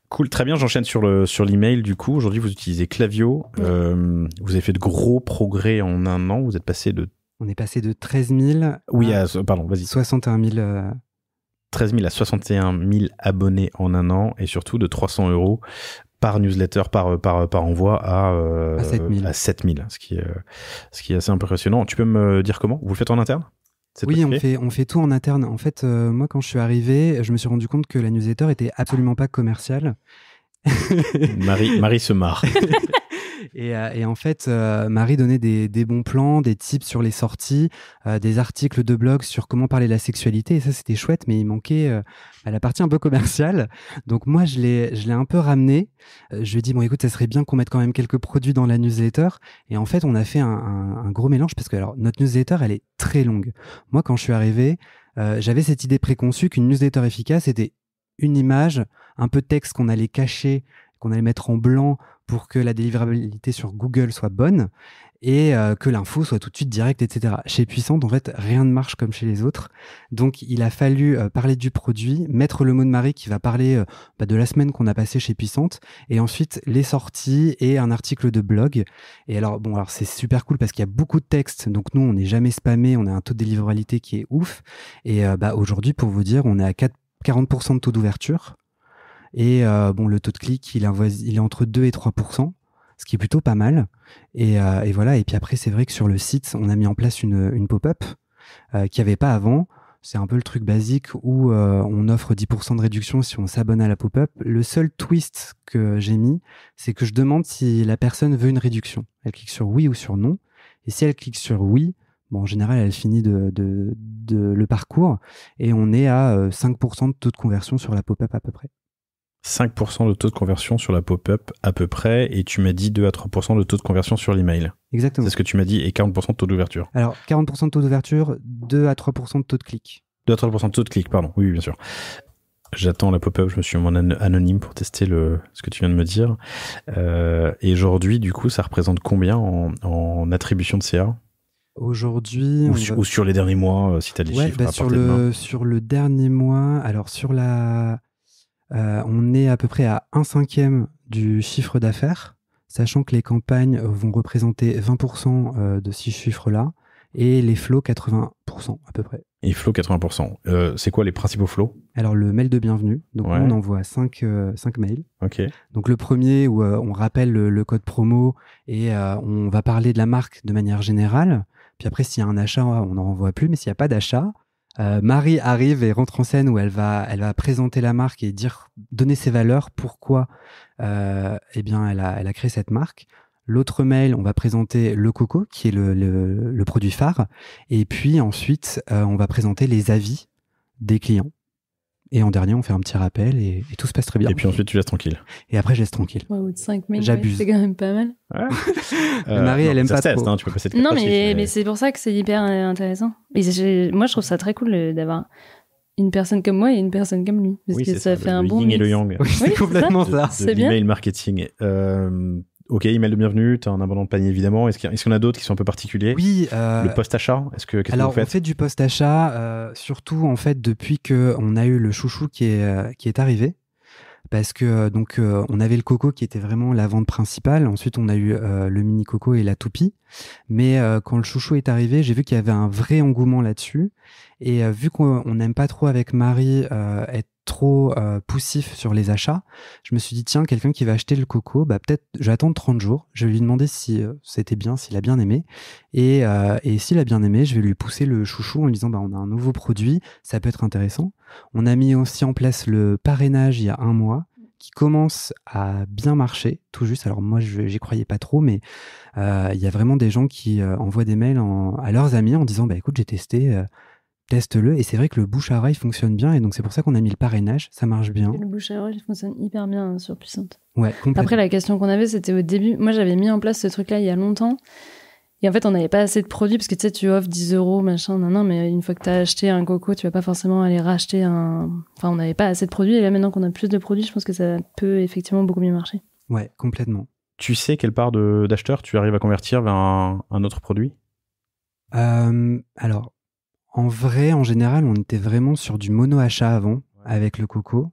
Cool, très bien. J'enchaîne sur le sur l'email. Du coup, aujourd'hui, vous utilisez Clavio. Euh, vous avez fait de gros progrès en un an. Vous êtes passé de. On est passé de 13 000. Oui, pardon, vas-y. 61 000. 13 000 à 61 000 abonnés en un an et surtout de 300 euros par newsletter, par, euh, par, euh, par envoi à, euh, à 7000. ce, qui est, ce qui est assez impressionnant. Tu peux me dire comment Vous le faites en interne oui, on fait, on fait tout en interne. En fait, euh, moi, quand je suis arrivé, je me suis rendu compte que la newsletter était absolument pas commerciale. Marie, Marie se marre. Euh, et, en fait, euh, Marie donnait des, des, bons plans, des tips sur les sorties, euh, des articles de blog sur comment parler de la sexualité. Et ça, c'était chouette, mais il manquait à bah, la partie un peu commerciale. Donc moi, je l'ai, je l'ai un peu ramené. je lui ai dit, bon, écoute, ça serait bien qu'on mette quand même quelques produits dans la newsletter. Et en fait, on a fait un, gros mélange parce que alors, notre newsletter, elle est très longue. Moi, quand je suis arrivé, j'avais cette idée préconçue qu'une newsletter efficace était une image, un peu de texte qu'on allait cacher, qu'on allait mettre en blanc pour que la délivrabilité sur Google soit bonne et euh, que l'info soit tout de suite directe, etc. Chez Puissante, en fait, rien ne marche comme chez les autres. Donc, il a fallu euh, parler du produit, mettre le mot de Marie qui va parler euh, bah, de la semaine qu'on a passée chez Puissante, et ensuite les sorties et un article de blog. Et alors, bon, alors c'est super cool parce qu'il y a beaucoup de textes, donc nous, on n'est jamais spammé, on a un taux de délivrabilité qui est ouf. Et bah, aujourd'hui, pour vous dire, on est à 40% de taux d'ouverture. Et euh, bon, le taux de clic, il, est entre 2 et 3 ce qui est plutôt pas mal. Euh, et, voilà. Et puis après, c'est vrai que sur le site, on a mis en place une, pop-up qui euh, qu'il n'y avait pas avant. C'est un peu le truc basique où on offre 10% de réduction si on s'abonne à la pop-up. Le seul twist que j'ai mis, c'est que je demande si la personne veut une réduction. Elle clique sur oui ou sur non. Et si elle clique sur oui, Bon, en général, elle finit de, de, de, le parcours et on est à 5% de taux de conversion sur la pop-up à peu près. 5% de taux de conversion sur la pop-up à peu près, et tu m'as dit 2 à 3% de taux de conversion sur l'email. Exactement. C'est ce que tu m'as dit, et 40% de taux d'ouverture. Alors, 40% de taux d'ouverture, 2 à 3% de taux de clic. 2 à 3% de taux de clic, pardon, oui, bien sûr. J'attends la pop-up, je me suis anonyme pour tester le, ce que tu viens de me dire. Euh, et aujourd'hui, du coup, ça représente combien en, attribution de CA Aujourd'hui. Ou, sur les derniers mois, euh, si tu as des chiffres. Bah sur, le, sur le dernier mois, alors sur la euh, on est à peu près à un cinquième du chiffre d'affaires, sachant que les campagnes vont représenter 20% euh, de ces chiffres-là et les flots 80% à peu près. Et flots 80%. Euh, c'est quoi les principaux flots Alors le mail de bienvenue, donc on envoie 5, mails. Donc le premier où on rappelle le, code promo et on va parler de la marque de manière générale. Puis après, s'il y a un achat, on n'en renvoie plus, mais s'il n'y a pas d'achat, euh, Marie arrive et rentre en scène où elle va, elle va présenter la marque et dire, donner ses valeurs, pourquoi euh, eh bien, elle a, elle a créé cette marque. L'autre mail, on va présenter le coco, qui est le, produit phare. Et puis ensuite, euh, on va présenter les avis des clients. Et en dernier, on fait un petit rappel et, tout se passe très bien. Et puis ensuite, tu laisses tranquille. Et après, je laisse tranquille. Ouais, au bout de 5 minutes, j'abuse. C'est quand même pas mal. Ouais. Euh, Marie, elle aime ça pas ça, hein, tu peux passer de Non, mais, c'est pour ça que c'est hyper euh, intéressant. moi, je trouve ça très cool euh, d'avoir une personne comme moi et une personne comme lui. Parce que ça, fait un bon. Le yin et le yang. Oui, complètement ça. C'est bien. L'email marketing. Euh, Ok, email de bienvenue, tu as un abandon de panier évidemment. Est-ce qu'il y, a d'autres qui sont un peu particuliers Oui. Euh, le post-achat, est-ce que, qu est on fait du post-achat, euh, surtout en fait depuis qu'on a eu le chouchou qui est, euh, qui est arrivé. Parce que donc on avait le coco qui était vraiment la vente principale. Ensuite on a eu le mini coco et la toupie. Mais quand le chouchou est arrivé, j'ai vu qu'il y avait un vrai engouement là-dessus. Et vu qu'on n'aime pas trop avec Marie être trop euh, poussif sur les achats, je me suis dit tiens, quelqu'un qui va acheter le coco, bah peut-être je vais attendre 30 jours, je vais lui demander si euh, c'était bien, s'il a bien aimé euh, et, s'il a bien aimé, je vais lui pousser le chouchou en lui disant bah on a un nouveau produit, ça peut être intéressant. On a mis aussi en place le parrainage il y a un mois qui commence à bien marcher, tout juste. Alors moi, j'y croyais pas trop, mais il y a vraiment des gens qui envoient des mails à leurs amis en disant bah écoute, j'ai testé teste-le. Et c'est vrai que le bouche à oreille fonctionne bien. Et donc, c'est pour ça qu'on a mis le parrainage. Ça marche bien. Le bouche à oreille fonctionne hyper bien hein, sur Puissante. Après, la question qu'on avait, c'était au début. Moi, j'avais mis en place ce truc-là il y a longtemps. Et en fait, on n'avait pas assez de produits parce que tu sais, tu offres 10 euros, machin, non non mais une fois que tu as acheté un coco, tu vas pas forcément aller racheter un. Enfin, on n'avait pas assez de produits. Et là, maintenant qu'on a plus de produits, je pense que ça peut effectivement beaucoup mieux marcher. Ouais, complètement. Tu sais quelle part d'acheteurs tu arrives à convertir vers un, autre produit euh, Alors, en vrai, en général, on était vraiment sur du mono-achat avant, avec le coco.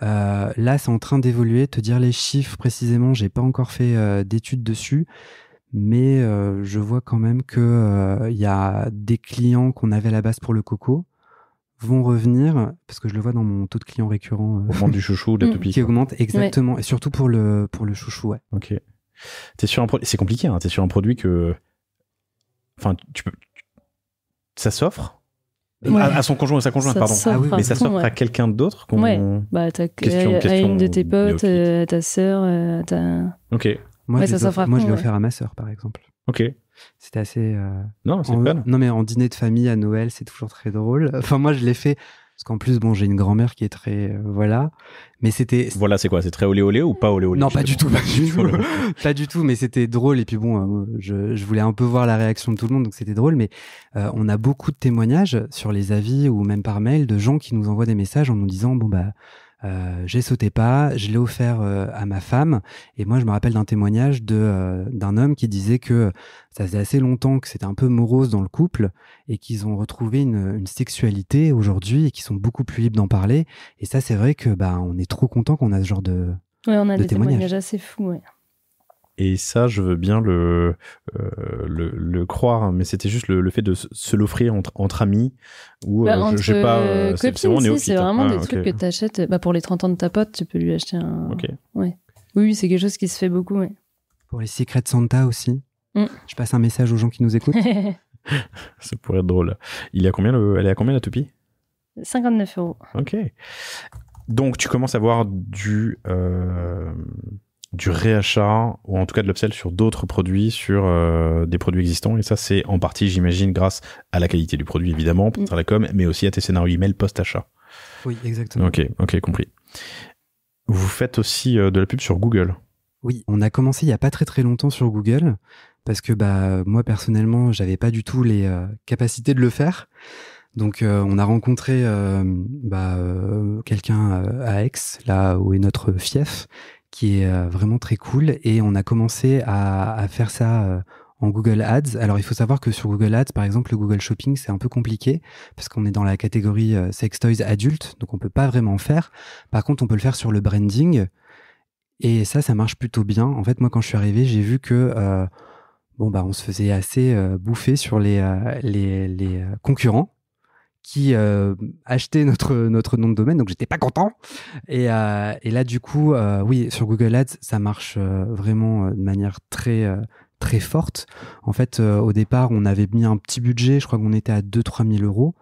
Euh, là, c'est en train d'évoluer. Te dire les chiffres précisément, j'ai pas encore fait euh, d'études dessus, mais euh, je vois quand même que il y a des clients qu'on avait à la base pour le coco vont revenir parce que je le vois dans mon taux de clients récurrent. au du chouchou, de la mm. qui augmente exactement et surtout pour le pour le chouchou, ouais. Ok. un c'est compliqué. Hein. es sur un produit que, enfin, tu peux ça s'offre À, son conjoint ou sa conjointe, pardon. Ah oui, mais ça s'offre à quelqu'un d'autre Ouais, bah, Question, une de tes potes, euh, à ta sœur, euh, ta... Ok. Moi, je, l'ai offert à ma sœur, par exemple. Ok. C'était assez... Euh, non, c'est pas... Non, mais en dîner de famille, à Noël, c'est toujours très drôle. Enfin, moi, je l'ai fait parce qu'en plus, bon, j'ai une grand-mère qui est très. Euh, voilà. Mais c'était. Voilà, c'est quoi C'est très olé olé ou pas olé Non, pas du tout, pas du tout. pas du tout, mais c'était drôle. Et puis bon, euh, je, voulais un peu voir la réaction de tout le monde, donc c'était drôle. Mais euh, on a beaucoup de témoignages sur les avis ou même par mail de gens qui nous envoient des messages en nous disant Bon, bah, euh, j'ai sauté pas, je l'ai offert euh, à ma femme. Et moi, je me rappelle d'un témoignage de euh, d'un homme qui disait que ça faisait assez longtemps que c'était un peu morose dans le couple et qu'ils ont retrouvé une, sexualité aujourd'hui et qu'ils sont beaucoup plus libres d'en parler. Et ça, c'est vrai que bah on est trop content qu'on a ce genre de Oui, on a des témoignages, assez fous. Ouais. Et ça, je veux bien le, euh, le, croire, hein, mais c'était juste le, fait de se l'offrir entre, entre, amis. Ou euh, bah, pas. Euh, c'est vraiment, hein. ah, des trucs que tu achètes. Bah, pour les 30 ans de ta pote, tu peux lui acheter un. Oui, c'est quelque chose qui se fait beaucoup. Pour les secrets de Santa aussi. Mm. Je passe un message aux gens qui nous écoutent. ça pourrait être drôle. Il a combien le... Elle est à combien la toupie 59 euros. Ok. Donc tu commences à avoir du du réachat ou en tout cas de l'upsell sur d'autres produits, sur euh, des produits existants. Et ça, c'est en partie, j'imagine, grâce à la qualité du produit, évidemment, pour mm. la com, mais aussi à tes scénarios email post-achat. Oui, exactement. Ok, ok, compris. Vous faites aussi euh, de la pub sur Google. Oui, on a commencé il n'y a pas très très longtemps sur Google parce que bah moi personnellement j'avais pas du tout les euh, capacités de le faire. Donc on a rencontré bah, quelqu'un à Aix, là où est notre fief, qui est euh, vraiment très cool. Et on a commencé à, faire ça euh, en Google Ads. Alors il faut savoir que sur Google Ads, par exemple, le Google Shopping, c'est un peu compliqué parce qu'on est dans la catégorie euh, sex toys adultes, donc on peut pas vraiment faire. Par contre, on peut le faire sur le branding. Et ça, ça marche plutôt bien. En fait, moi, quand je suis arrivé, j'ai vu que bon bah on se faisait assez bouffer sur les, les concurrents qui euh, achetait notre, notre nom de domaine, donc j'étais pas content. Et, euh, et, là, du coup, euh, oui, sur Google Ads, ça marche euh, vraiment de manière très, très forte. En fait, au départ, on avait mis un petit budget, je crois qu'on était à 2-3 000 euros.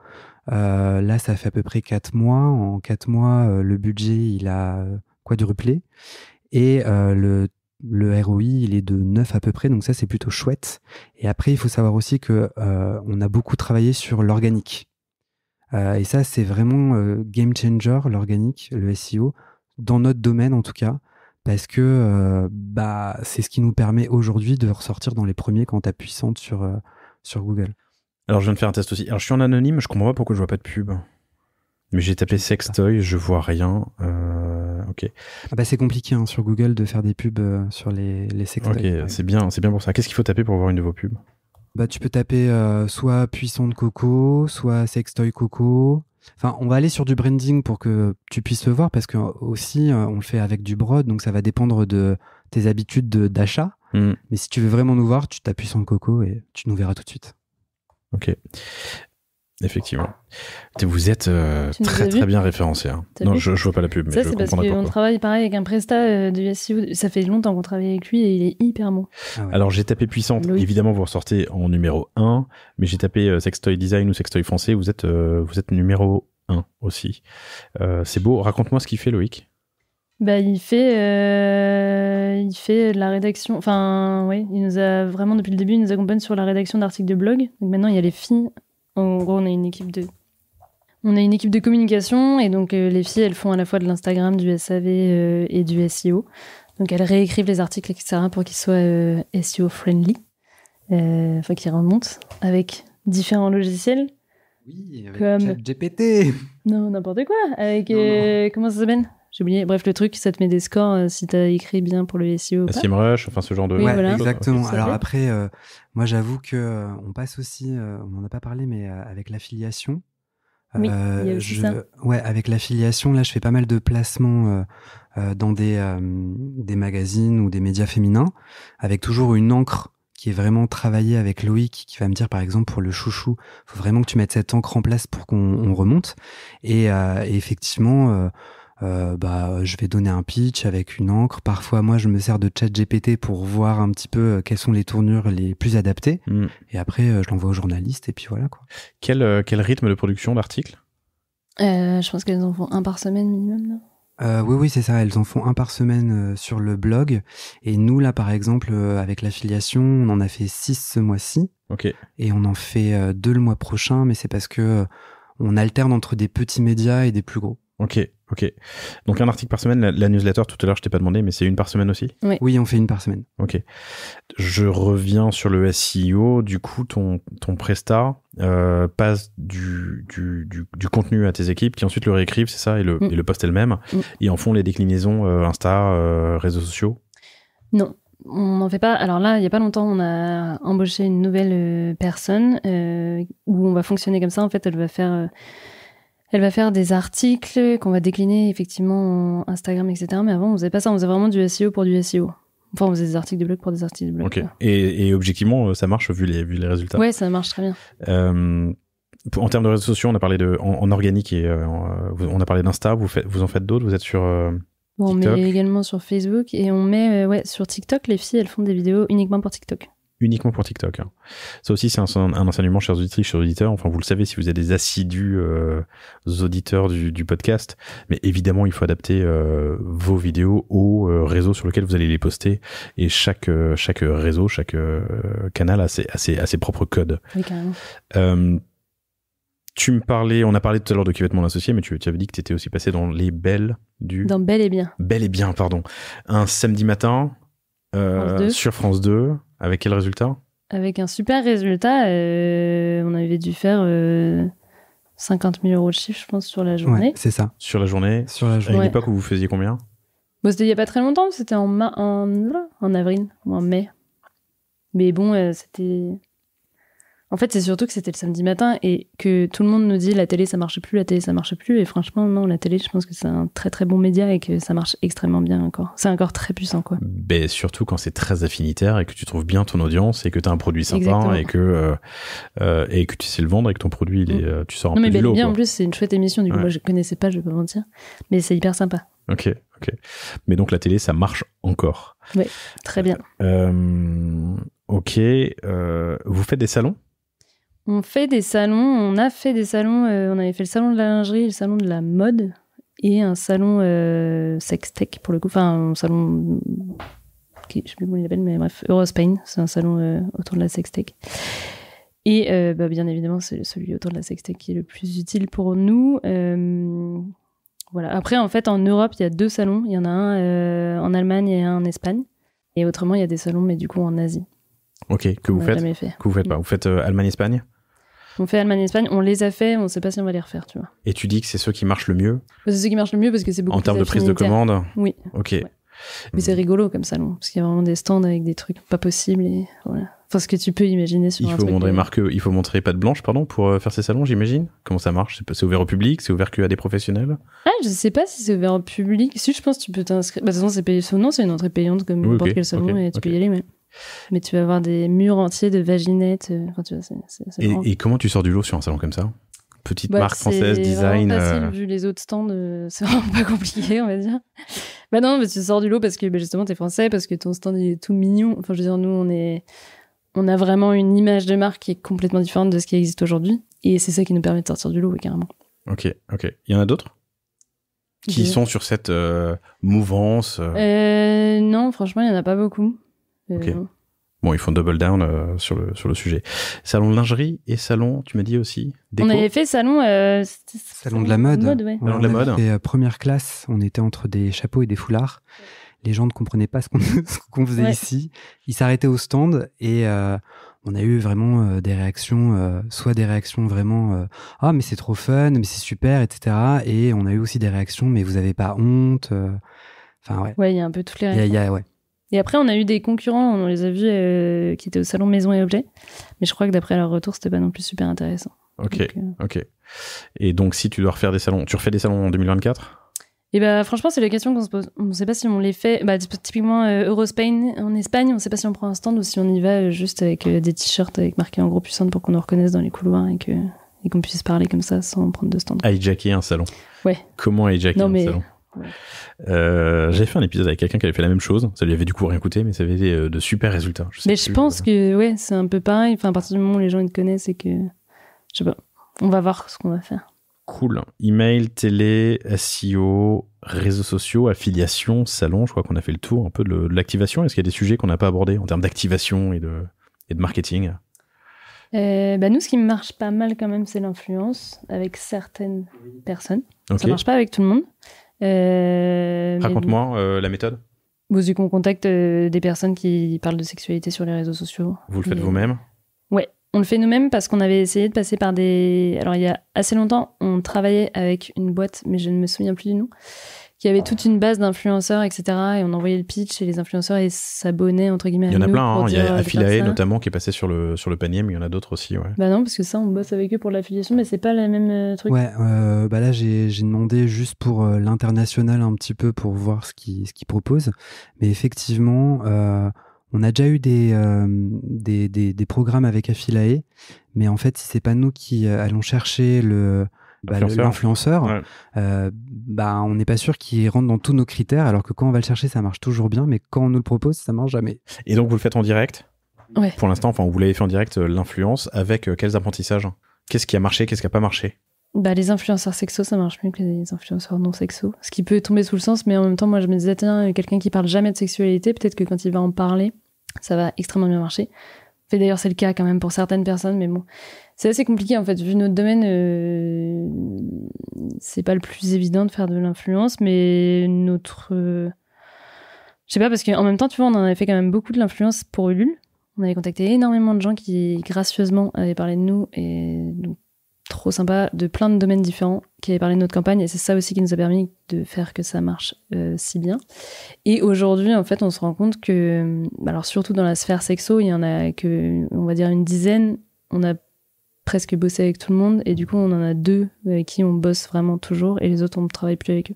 là, ça fait à peu près 4 mois. En 4 mois, le budget, il a quadruplé. Et le le ROI, il est de 9 à peu près, donc ça c'est plutôt chouette. Et après, il faut savoir aussi que on a beaucoup travaillé sur l'organique. Euh, et ça, c'est vraiment euh, game changer, l'organique, le SEO, dans notre domaine en tout cas parce que euh, bah, c'est ce qui nous permet aujourd'hui de ressortir dans les premiers quand tu puissante sur, sur Google. Alors, je viens de faire un test aussi. Alors, je suis en anonyme, je comprends pas pourquoi je vois pas de pub. Mais j'ai tapé sextoy, je vois rien. ok. Ah bah, c'est compliqué hein, sur Google de faire des pubs sur les, les Ok, c'est bien, c'est bien pour ça. Qu'est-ce qu'il faut taper pour voir une de vos pubs bah, tu peux taper euh, soit Puissant de Coco, soit Sextoy Coco. Enfin, on va aller sur du branding pour que tu puisses le voir parce que aussi, euh, on le fait avec du broad, donc ça va dépendre de tes habitudes d'achat. Mm. Mais si tu veux vraiment nous voir, tu tapes Puissant de Coco et tu nous verras tout de suite. Ok effectivement. Vous êtes euh, très très bien référencé. Hein. Non, je, je vois pas la pub. Mais ça, c'est parce qu'on travaille pareil avec un Presta euh, de du SEO. Ça fait longtemps qu'on travaille avec lui et il est hyper bon. Ah Alors, j'ai tapé puissante. Évidemment, vous ressortez en numéro 1, mais j'ai tapé euh, sextoy design ou sextoy français. Vous êtes, vous êtes numéro 1 aussi. c'est beau. Raconte-moi ce qu'il fait, Loïc. Bah, il fait, il fait la rédaction. Enfin, oui, il nous a vraiment depuis le début, il nous accompagne sur la rédaction d'articles de blog. maintenant, il y a les filles gros, on a une équipe de on a une équipe de communication et donc euh, les filles, elles font à la fois de l'Instagram, du SAV euh, et du SEO. Donc elles réécrivent les articles, etc. pour qu'ils soient euh, SEO friendly, enfin qu'ils remontent avec différents logiciels. Oui, avec comme... GPT. Non, n'importe quoi. Avec comment ça s'appelle j'ai oublié. Bref, le truc, ça te met des scores euh, si tu as écrit bien pour le SEO. Ou Simrush, enfin ce genre de. ouais, Exactement. Alors après, euh, moi j'avoue que euh, on passe aussi, on n'en a pas parlé, mais avec l'affiliation. Oui, il y a aussi ça. Ouais, avec l'affiliation, là, je fais pas mal de placements dans des, des magazines ou des médias féminins, avec toujours une encre qui est vraiment travaillée avec Loïc, qui va me dire par exemple pour le chouchou, faut vraiment que tu mettes cette encre en place pour qu'on remonte. Et, effectivement, euh, bah, je vais donner un pitch avec une encre. Parfois, moi, je me sers de chat GPT pour voir un petit peu euh, quelles sont les tournures les plus adaptées. Hmm. Et après, euh, je l'envoie aux journalistes. et puis voilà. Quoi. Quel, rythme de production d'articles Je pense qu'elles en font un par semaine minimum. oui, oui, c'est ça. Elles en font un par semaine sur le blog. Et nous, là, par exemple, avec l'affiliation, on en a fait six ce mois-ci. Et on en fait deux le mois prochain, mais c'est parce que on alterne entre des petits médias et des plus gros. Ok, ok. Donc un article par semaine, la, newsletter, tout à l'heure je t'ai pas demandé, mais c'est une par semaine aussi oui. on fait une par semaine. Ok. Je reviens sur le SEO. Du coup, ton, ton Presta euh, passe du, contenu à tes équipes qui ensuite le réécrivent, c'est ça, et le, mm. et le postent elles-mêmes, mm. et en font les déclinaisons euh, Insta, euh, réseaux sociaux Non, on n'en fait pas. Alors là, il n'y a pas longtemps, on a embauché une nouvelle personne où on va fonctionner comme ça. En fait, elle va faire elle va faire des articles qu'on va décliner effectivement Instagram, etc. Mais avant, on faisait pas ça, on faisait vraiment du SEO pour du SEO. Enfin, on faisait des articles de blog pour des articles de blog. Ok. Et, objectivement, euh, ça marche vu les, les résultats. Ouais, ça marche très bien. Euh, en termes de réseaux sociaux, on a parlé de en, organique et euh, on a parlé d'Insta. Vous, vous en faites d'autres Vous êtes sur On met également sur Facebook et on met ouais sur TikTok. Les filles, elles font des vidéos uniquement pour TikTok uniquement pour TikTok. Hein. Ça aussi, c'est un, un, enseignement, chers auditrices, chers auditeurs. Enfin, vous le savez si vous êtes des assidus euh, auditeurs du, du, podcast. Mais évidemment, il faut adapter euh, vos vidéos au euh, réseau sur lequel vous allez les poster. Et chaque, chaque réseau, chaque canal a ses, a, ses, propres codes. Oui, carrément. tu me parlais, on a parlé tout à l'heure de qui va être mon associé, mais tu, tu avais dit que tu étais aussi passé dans les belles du. Dans Bel et Bien. Bel et Bien, pardon. Un samedi matin sur France 2 avec quel résultat Avec un super résultat. Euh, on avait dû faire 50 euh, 000 euros de chiffre, je pense, sur la journée. c'est ça. Sur la journée Sur la journée. À l'époque, vous faisiez combien C'était il n'y a pas très longtemps, c'était en, en, en avril ou en mai. Mais bon, euh, c'était en fait, c'est surtout que c'était le samedi matin et que tout le monde nous dit la télé ça marche plus, la télé ça marche plus. Et franchement, non, la télé, je pense que c'est un très très bon média et que ça marche extrêmement bien encore. C'est encore très puissant quoi. Ben, surtout quand c'est très affinitaire et que tu trouves bien ton audience et que tu as un produit sympa et que, euh, euh, et que tu sais le vendre et que ton produit, il est, mm. euh, tu sors un non, mais ben bien, en plus, c'est une chouette émission. Du coup, moi je connaissais pas, je vais pas mentir. Mais c'est hyper sympa. Ok, ok. Mais donc la télé ça marche encore. Oui, très bien. ok. vous faites des salons on fait des salons, on a fait des salons, euh, on avait fait le salon de la lingerie, le salon de la mode et un salon euh, sextech pour le coup, enfin un salon je je sais plus comment il s'appelle, mais bref, Eurospain, c'est un salon euh, autour de la sextech. Et bah, bien évidemment, c'est celui autour de la sextech qui est le plus utile pour nous. voilà. Après, en fait, en Europe, il y a deux salons. Il y en a un en Allemagne et un en Espagne. Et autrement, il y a des salons, mais du coup en Asie. Ok, que vous faites, fait. que vous faites pas. Mm. Vous faites Allemagne-Espagne on fait Allemagne Espagne, on les a fait, on ne sait pas si on va les refaire, tu vois. Et tu dis que c'est ceux qui marchent le mieux C'est ceux qui marchent le mieux parce que c'est beaucoup En termes de prise de commande Oui. Ok. Mais c'est rigolo comme salon, parce qu'il y a vraiment des stands avec des trucs pas possibles et voilà. Enfin, ce que tu peux imaginer sur il faut montrer marque, euh, Il faut montrer de blanche, pardon, pour euh, faire ces salons, j'imagine Comment ça marche C'est ouvert au public C'est ouvert à des professionnels Ah, je sais pas si c'est ouvert au public. Si, je pense tu peux t'inscrire. Bah, de toute façon, c'est payé. Non, c'est une entrée payante comme n'importe oui, quel salon et tu peux y aller, mais... Mais tu vas avoir des murs entiers de vaginettes. Euh, et, comment tu sors du lot sur un salon comme ça Petite bah, marque française, design. Facile, euh, Vu les autres stands, euh, c'est vraiment pas compliqué, on va dire. Bah non, mais tu sors du lot parce que bah, justement, t'es français, parce que ton stand est tout mignon. Enfin, je veux dire, nous, on est. On a vraiment une image de marque qui est complètement différente de ce qui existe aujourd'hui. Et c'est ça qui nous permet de sortir du lot, carrément. Ok, ok. Il y en a d'autres qui sont sur cette mouvance euh, Non, franchement, il n'y en a pas beaucoup. Euh, bon, ils font double down euh, sur, le, sur le sujet. Salon de lingerie et salon, tu m'as dit aussi déco. On avait fait salon. Euh, salon de la mode. salon de la mode. première classe, on était entre des chapeaux et des foulards. Les gens ne comprenaient pas ce qu'on faisait ici. Ils s'arrêtaient au stand et on a eu vraiment des réactions, soit des réactions vraiment Ah, mais c'est trop fun, mais c'est super, etc. Et on a eu aussi des réactions Mais vous avez pas honte Enfin, ouais. il y a un peu toutes les réactions. ouais. Et après, on a eu des concurrents, on les a vus euh, qui étaient au salon Maison et Objets. Mais je crois que d'après leur retour, c'était pas non plus super intéressant. Ok. Euh, ok. Et donc, si tu dois refaire des salons, tu refais des salons en 2024 et bien, franchement, c'est la question qu'on se pose. On ne sait pas si on les fait. Bah, typiquement, Euro Eurospain en Espagne, on ne sait pas si on prend un stand ou si on y va euh, juste avec des t-shirts avec marqué en gros puissante pour qu'on nous reconnaisse dans les couloirs et que et qu'on puisse parler comme ça sans prendre de stand. Hijacker un salon. Ouais. Comment hijacker un salon euh, j'ai fait un épisode avec quelqu'un qui avait fait la même chose. Ça lui avait du coup rien coûté, mais ça avait été euh, de super résultats. mais je pense que ouais, c'est un peu pareil. Enfin, à partir du moment où les gens ils te connaissent et que je sais pas, on va voir ce qu'on va faire. Cool. Email, télé, SEO, réseaux sociaux, affiliation, salon. Je crois qu'on a fait le tour un peu de, l'activation. Est-ce qu'il y a des sujets qu'on n'a pas abordés en termes d'activation et de, et de marketing euh, bah, nous, ce qui marche pas mal quand même, c'est l'influence avec certaines personnes. Ça marche pas avec tout le monde. Euh, Raconte-moi euh, la méthode. Vous du qu'on contacte euh, des personnes qui parlent de sexualité sur les réseaux sociaux. Vous le faites vous-même Ouais, on le fait nous-mêmes parce qu'on avait essayé de passer par des. Alors, il y a assez longtemps, on travaillait avec une boîte, mais je ne me souviens plus du nom, qu'il y avait toute une base d'influenceurs, etc. Et on envoyait le pitch et les influenceurs s'abonnaient entre guillemets. Il y en a plein, hein. il y a euh, Affilae notamment qui est passé sur le, sur le panier, mais il y en a d'autres aussi. Ouais. Bah non, parce que ça, on bosse avec eux pour l'affiliation, mais c'est pas le même euh, truc. Ouais, euh, bah là, j'ai demandé juste pour l'international un petit peu pour voir ce qu'ils ce qui proposent. Mais effectivement, on a déjà eu des, des, programmes avec Affilae, mais en fait, si c'est pas nous qui allons chercher le bah, l'influenceur, euh, bah, on n'est pas sûr qu'il rentre dans tous nos critères, alors que quand on va le chercher, ça marche toujours bien, mais quand on nous le propose, ça marche jamais. Et donc, vous le faites en direct Pour l'instant, enfin, vous l'avez fait en direct, euh, l'influence, avec euh, quels apprentissages hein Qu'est-ce qui a marché, qu'est-ce qui n'a pas marché bah, les influenceurs sexo, ça marche mieux que les influenceurs non sexo. Ce qui peut tomber sous le sens, mais en même temps, moi, je me disais, tiens, quelqu'un qui parle jamais de sexualité, peut-être que quand il va en parler, ça va extrêmement bien marcher. Fait d'ailleurs, c'est le cas quand même pour certaines personnes, mais bon, c'est assez compliqué en fait. Vu notre domaine, euh, c'est pas le plus évident de faire de l'influence, mais notre. Euh, je sais pas, parce qu'en même temps, tu vois, on en avait fait quand même beaucoup de l'influence pour Ulule. On avait contacté énormément de gens qui gracieusement avaient parlé de nous et donc trop sympa de plein de domaines différents qui avaient parlé de notre campagne et c'est ça aussi qui nous a permis de faire que ça marche euh, si bien. Et aujourd'hui, en fait, on se rend compte que, hum, alors surtout dans la sphère sexo, il y en a que, on va dire une dizaine, on a presque bossé avec tout le monde et du coup, on en a deux euh, avec qui on bosse vraiment toujours et les autres, on ne travaille plus avec eux.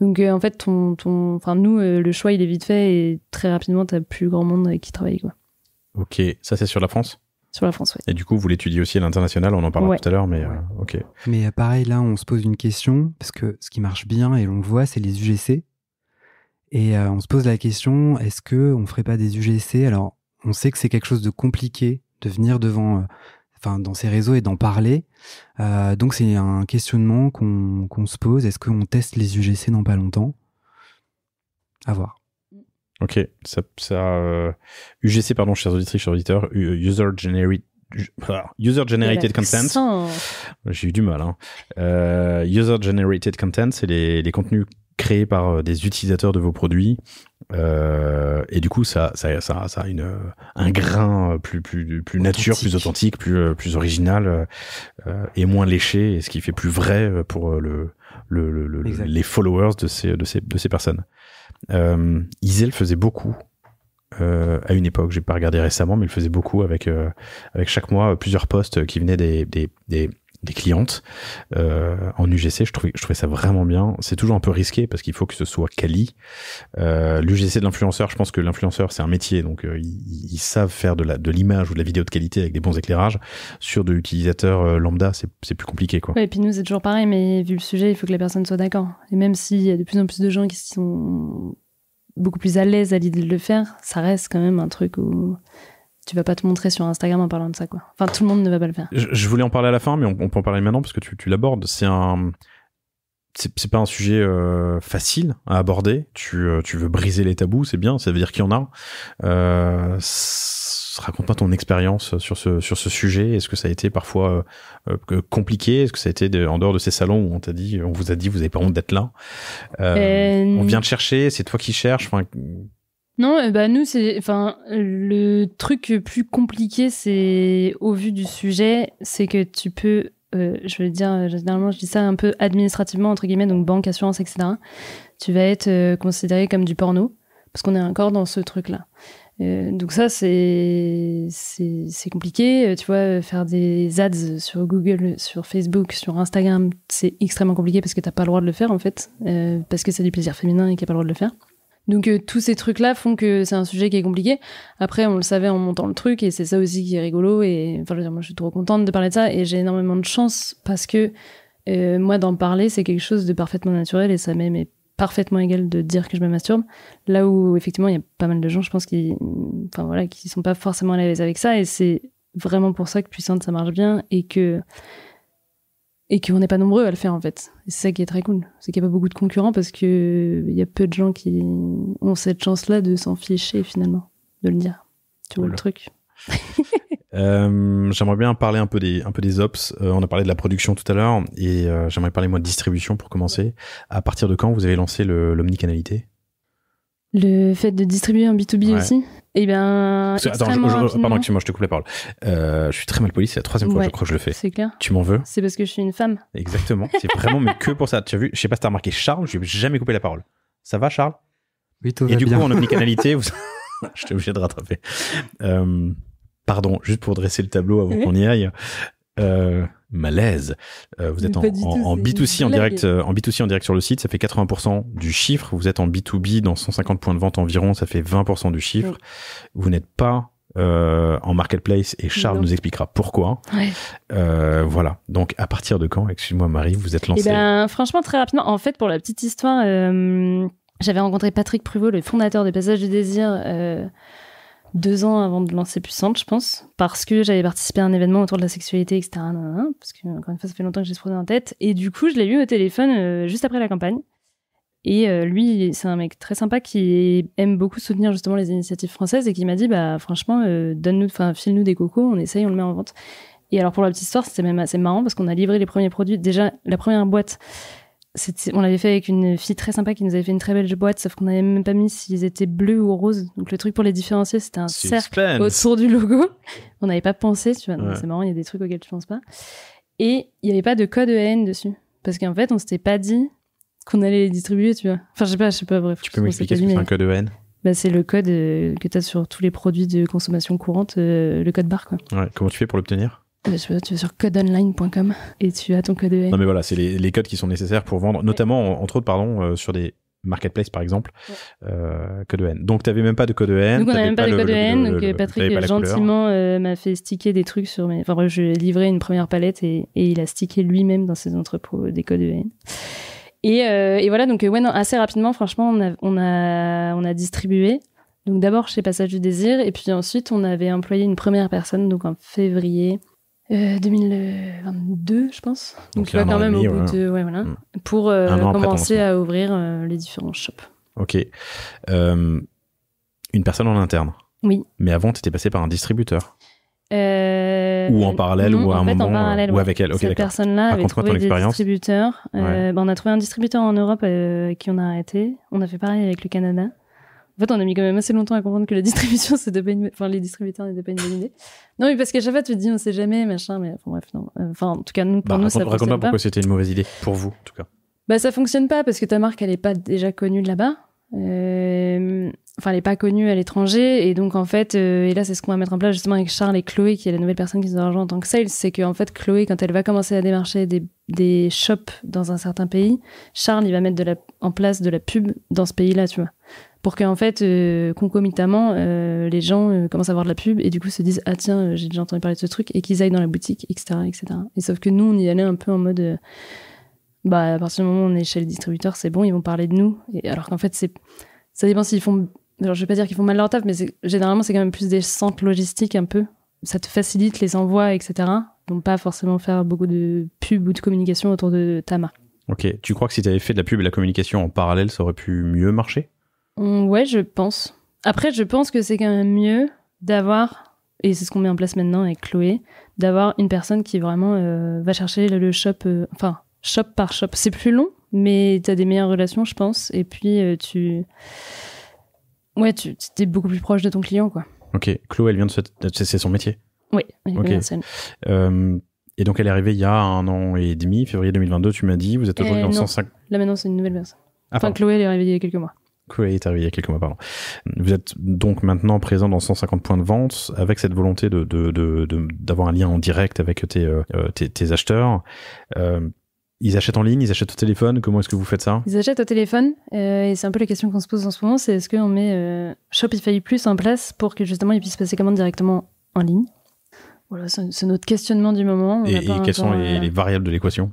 Donc euh, en fait, ton, enfin, nous, le choix, il est vite fait et très rapidement, tu as plus grand monde avec qui travailler. Quoi. Ok, ça c'est sur la France sur la Et du coup, vous l'étudiez aussi à l'international, on en parlera tout à l'heure, mais euh, ok. Mais euh, pareil, là, on se pose une question, parce que ce qui marche bien et l'on le voit, c'est les UGC. Et euh, on se pose la question, est-ce qu'on ne ferait pas des UGC Alors, on sait que c'est quelque chose de compliqué de venir devant, enfin, dans ces réseaux et d'en parler. donc, c'est un questionnement qu'on se pose. Est-ce qu'on teste les UGC dans pas longtemps À voir. Ok, ça, ça UGC, euh, pardon, chers auditrices, chers auditeurs, euh, ah, User Generated User Generated Content. J'ai eu du mal. Hein. Euh, user Generated Content, c'est les, les, contenus créés par des utilisateurs de vos produits. Euh, et du coup, ça, ça, ça, ça a une, un grain plus, plus, plus nature, plus authentique, plus, plus original euh, et moins léché, et ce qui fait plus vrai pour le, le les followers de ces, de ces, de ces personnes. Euh, Isel faisait beaucoup euh, à une époque, j'ai pas regardé récemment, mais il faisait beaucoup avec, euh, avec chaque mois euh, plusieurs postes qui venaient des, des, des clientes euh, en UGC. Je trouvais, je trouvais ça vraiment bien. C'est toujours un peu risqué parce qu'il faut que ce soit quali. Euh, L'UGC de l'influenceur, je pense que l'influenceur c'est un métier, donc euh, ils, savent faire de la de l'image ou de la vidéo de qualité avec des bons éclairages. Sur de utilisateurs euh, lambda, c'est plus compliqué quoi. Ouais, et puis nous c'est toujours pareil, mais vu le sujet, il faut que la personne soit d'accord. Et même s'il y a de plus en plus de gens qui sont beaucoup plus à l'aise à l'idée de le faire, ça reste quand même un truc où tu vas pas te montrer sur Instagram en parlant de ça, quoi. Enfin, tout le monde ne va pas le faire. Je, voulais en parler à la fin, mais on, peut en parler maintenant parce que tu, l'abordes. C'est un, c'est pas un sujet euh, facile à aborder. Tu, euh, tu, veux briser les tabous, c'est bien, ça veut dire qu'il y en a. Euh, Raconte-moi ton expérience sur ce, sur ce sujet. Est-ce que ça a été parfois compliqué Est-ce que ça a été en dehors de ces salons où on t'a dit, on vous a dit, vous avez pas honte d'être là On vient te chercher, c'est toi qui cherches. Enfin, non, euh, bah, nous c'est, enfin le truc plus compliqué c'est au vu du sujet, c'est que tu peux, euh, je veux dire, euh, généralement je dis ça un peu administrativement entre guillemets, donc banque, assurance, etc. Tu vas être considéré comme du porno parce qu'on est encore dans ce truc là. donc ça c'est c'est compliqué, tu vois, faire des ads sur Google, sur Facebook, sur Instagram, c'est extrêmement compliqué parce que t'as pas le droit de le faire en fait, parce que c'est du plaisir féminin et qu'il n'y a pas le droit de le faire. Donc euh, tous ces trucs-là font que c'est un sujet qui est compliqué. Après, on le savait en montant le truc et c'est ça aussi qui est rigolo. Et enfin, je veux dire, moi, je suis trop contente de parler de ça et j'ai énormément de chance parce que euh, moi, d'en parler, c'est quelque chose de parfaitement naturel et ça m'est parfaitement égal de dire que je me masturbe. Là où effectivement, il y a pas mal de gens, je pense, qui, enfin voilà, qui sont pas forcément à l'aise avec ça et c'est vraiment pour ça que puissante ça marche bien et que et qu'on n'est pas nombreux à le faire en fait. c'est ça qui est très cool, c'est qu'il n'y a pas beaucoup de concurrents parce que il y a peu de gens qui ont cette chance-là de s'en ficher finalement, de le dire. Tu vois le truc. Euh, j'aimerais bien parler un peu des un peu des ops. Euh, on a parlé de la production tout à l'heure et euh, j'aimerais parler moi de distribution pour commencer. À partir de quand vous avez lancé l'omnicanalité le fait de distribuer un B2B aussi Eh bien. Attends, je, pardon, je te coupe la parole. Euh, je suis très mal poli, c'est la troisième fois je crois que je le fais. C'est clair. Tu m'en veux C'est parce que je suis une femme. Exactement, c'est vraiment mais que pour ça. Tu as vu, je sais pas si as remarqué, Charles, je n'ai jamais coupé la parole. Ça va, Charles Oui, Et du coup coup, en omnicanalité, vous... je t'ai obligé de rattraper. Euh, pardon, juste pour dresser le tableau avant qu'on y aille. Euh, malaise. Euh, vous êtes en, B2C en direct, euh, en b en direct sur le site, ça fait 80% du chiffre. Vous êtes en B2B dans 150 points de vente environ, ça fait 20% du chiffre. Vous n'êtes pas euh, en marketplace et Charles nous expliquera pourquoi. voilà. Donc à partir de quand, excuse-moi Marie, vous êtes lancé eh ben, Franchement très rapidement. En fait, pour la petite histoire, j'avais rencontré Patrick Pruvot, le fondateur des Passages du désir deux ans avant de lancer Puissante, je pense, parce que j'avais participé à un événement autour de la sexualité, etc. Parce que, encore une fois, ça fait longtemps que j'ai ce projet en tête. Et du coup, je l'ai eu au téléphone euh, juste après la campagne. Et euh, lui, c'est un mec très sympa qui aime beaucoup soutenir justement les initiatives françaises et qui m'a dit, bah, franchement, euh, donne-nous, enfin, file-nous des cocos, on essaye, on le met en vente. Et alors, pour la petite histoire, c'était même assez marrant parce qu'on a livré les premiers produits. Déjà, la première boîte on l'avait fait avec une fille très sympa qui nous avait fait une très belle boîte, sauf qu'on n'avait même pas mis s'ils étaient bleus ou roses. Donc le truc pour les différencier, c'était un cercle autour du logo. On n'avait pas pensé, tu vois. C'est marrant, il y a des trucs auxquels tu penses pas. Et il n'y avait pas de code EN dessus. Parce qu'en fait, on s'était pas dit qu'on allait les distribuer, tu vois. Enfin, je sais pas, je sais pas, bref. Tu peux m'expliquer ce que c'est un code EN bah, c'est le code euh, que tu as sur tous les produits de consommation courante, euh, le code barre. Quoi. Ouais, comment tu fais pour l'obtenir euh, tu vas sur codeonline.com et tu as ton code EN. Non mais voilà, c'est les, codes qui sont nécessaires pour vendre, notamment, entre autres, pardon, euh, sur des marketplaces par exemple, euh, code EN. Donc tu n'avais même pas de code EN. Donc on n'avait même pas, de code EN, e donc Patrick gentiment m'a fait sticker des trucs sur mes... Enfin je livré une première palette et, il a stické lui-même dans ses entrepôts des codes EN. Et, voilà, donc ouais, non, assez rapidement, franchement, on a, on a, on a distribué. Donc d'abord chez Passage du Désir, et puis ensuite on avait employé une première personne, donc en février 2022, euh, je pense. Donc, tu vas quand même au bout de. Ouais, voilà. Mm. Pour euh, commencer à ouvrir euh, les différents shops. Ok. une personne en interne. Oui. Mais avant, tu étais passé par un distributeur. ou en parallèle ou à un moment ou avec elle. Okay, Cette personne-là avait trouvé des distributeurs. Euh, ben, on a trouvé un distributeur en Europe qui on a arrêté. On a fait pareil avec le Canada. En fait, on a mis quand même assez longtemps à comprendre que la distribution, c'est pas enfin, les distributeurs n'étaient pas une bonne idée. Non, mais parce qu'à chaque fois, tu te dis, on sait jamais, machin, mais enfin, bref, non. Euh, enfin, en tout cas, nous, pour bah, nous, raconte, raconte pas. pourquoi c'était une mauvaise idée, pour vous, en tout cas. Bah, ça fonctionne pas parce que ta marque, elle est pas déjà connue là-bas. Euh, enfin, elle n'est pas connue à l'étranger. Et donc, en fait, euh, et là, c'est ce qu'on va mettre en place justement avec Charles et Chloé, qui est la nouvelle personne qui nous a rejoint en tant que sales. C'est qu'en fait, Chloé, quand elle va commencer à démarcher des, des shops dans un certain pays, Charles, il va mettre de la... en place de la pub dans ce pays-là, tu vois pour qu'en fait, euh, concomitamment, euh, les gens euh, commencent à voir de la pub et du coup se disent Ah tiens, j'ai déjà entendu parler de ce truc et qu'ils aillent dans la boutique, etc., etc. Et sauf que nous, on y allait un peu en mode Bah, à partir du moment où on est chez le distributeur, c'est bon, ils vont parler de nous. Et alors qu'en fait, c'est ça dépend s'ils font. Alors, je vais pas dire qu'ils font mal leur taf, mais généralement, c'est quand même plus des centres logistiques un peu. Ça te facilite les envois, etc. Donc, pas forcément faire beaucoup de pub ou de communication autour de Tama. Ok, tu crois que si tu avais fait de la pub et de la communication en parallèle, ça aurait pu mieux marcher Mm, ouais, je pense. Après, je pense que c'est quand même mieux d'avoir, et c'est ce qu'on met en place maintenant avec Chloé, d'avoir une personne qui vraiment euh, va chercher le shop, euh, enfin, shop par shop. C'est plus long, mais t'as des meilleures relations, je pense. Et puis, euh, tu. Ouais, tu es beaucoup plus proche de ton client, quoi. Ok, Chloé, elle vient de C'est son métier Oui, elle et donc, elle est arrivée il y a un an et demi, février 2022, tu m'as dit. Vous êtes aujourd'hui dans 105. Là, maintenant, c'est une nouvelle personne. Ah, enfin, Chloé, elle est arrivée il y a quelques mois quelques mois, Vous êtes donc maintenant présent dans 150 points de vente avec cette volonté de, d'avoir un lien en direct avec tes, euh, euh, acheteurs. Euh, ils achètent en ligne, ils achètent au téléphone. Comment est-ce que vous faites ça Ils achètent au téléphone et c'est un peu la question qu'on se pose en ce moment. C'est est-ce qu'on met Shopify Plus en place pour que justement ils puissent passer commande directement en ligne Voilà, c'est, notre questionnement du moment. et, et quelles sont les, les variables de l'équation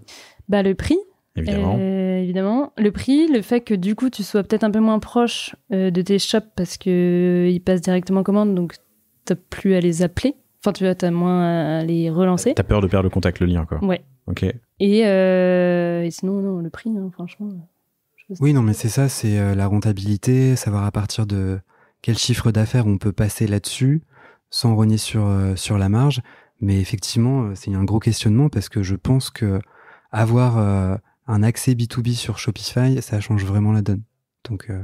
bah, le prix Évidemment. Euh, évidemment. Le prix, le fait que du coup tu sois peut-être un peu moins proche euh, de tes shops parce qu'ils euh, passent directement commande, donc t'as plus à les appeler. Enfin, tu vois, t'as moins à les relancer. T'as peur de perdre le contact, le lien, quoi. Ouais. Ok. Et, sinon, non, le prix, hein, franchement. oui, non, mais c'est ça, c'est la rentabilité, savoir à partir de quel chiffre d'affaires on peut passer là-dessus sans renier sur, sur la marge. Mais effectivement, c'est un gros questionnement parce que je pense que avoir un accès B2B sur Shopify, ça change vraiment la donne. Donc, euh,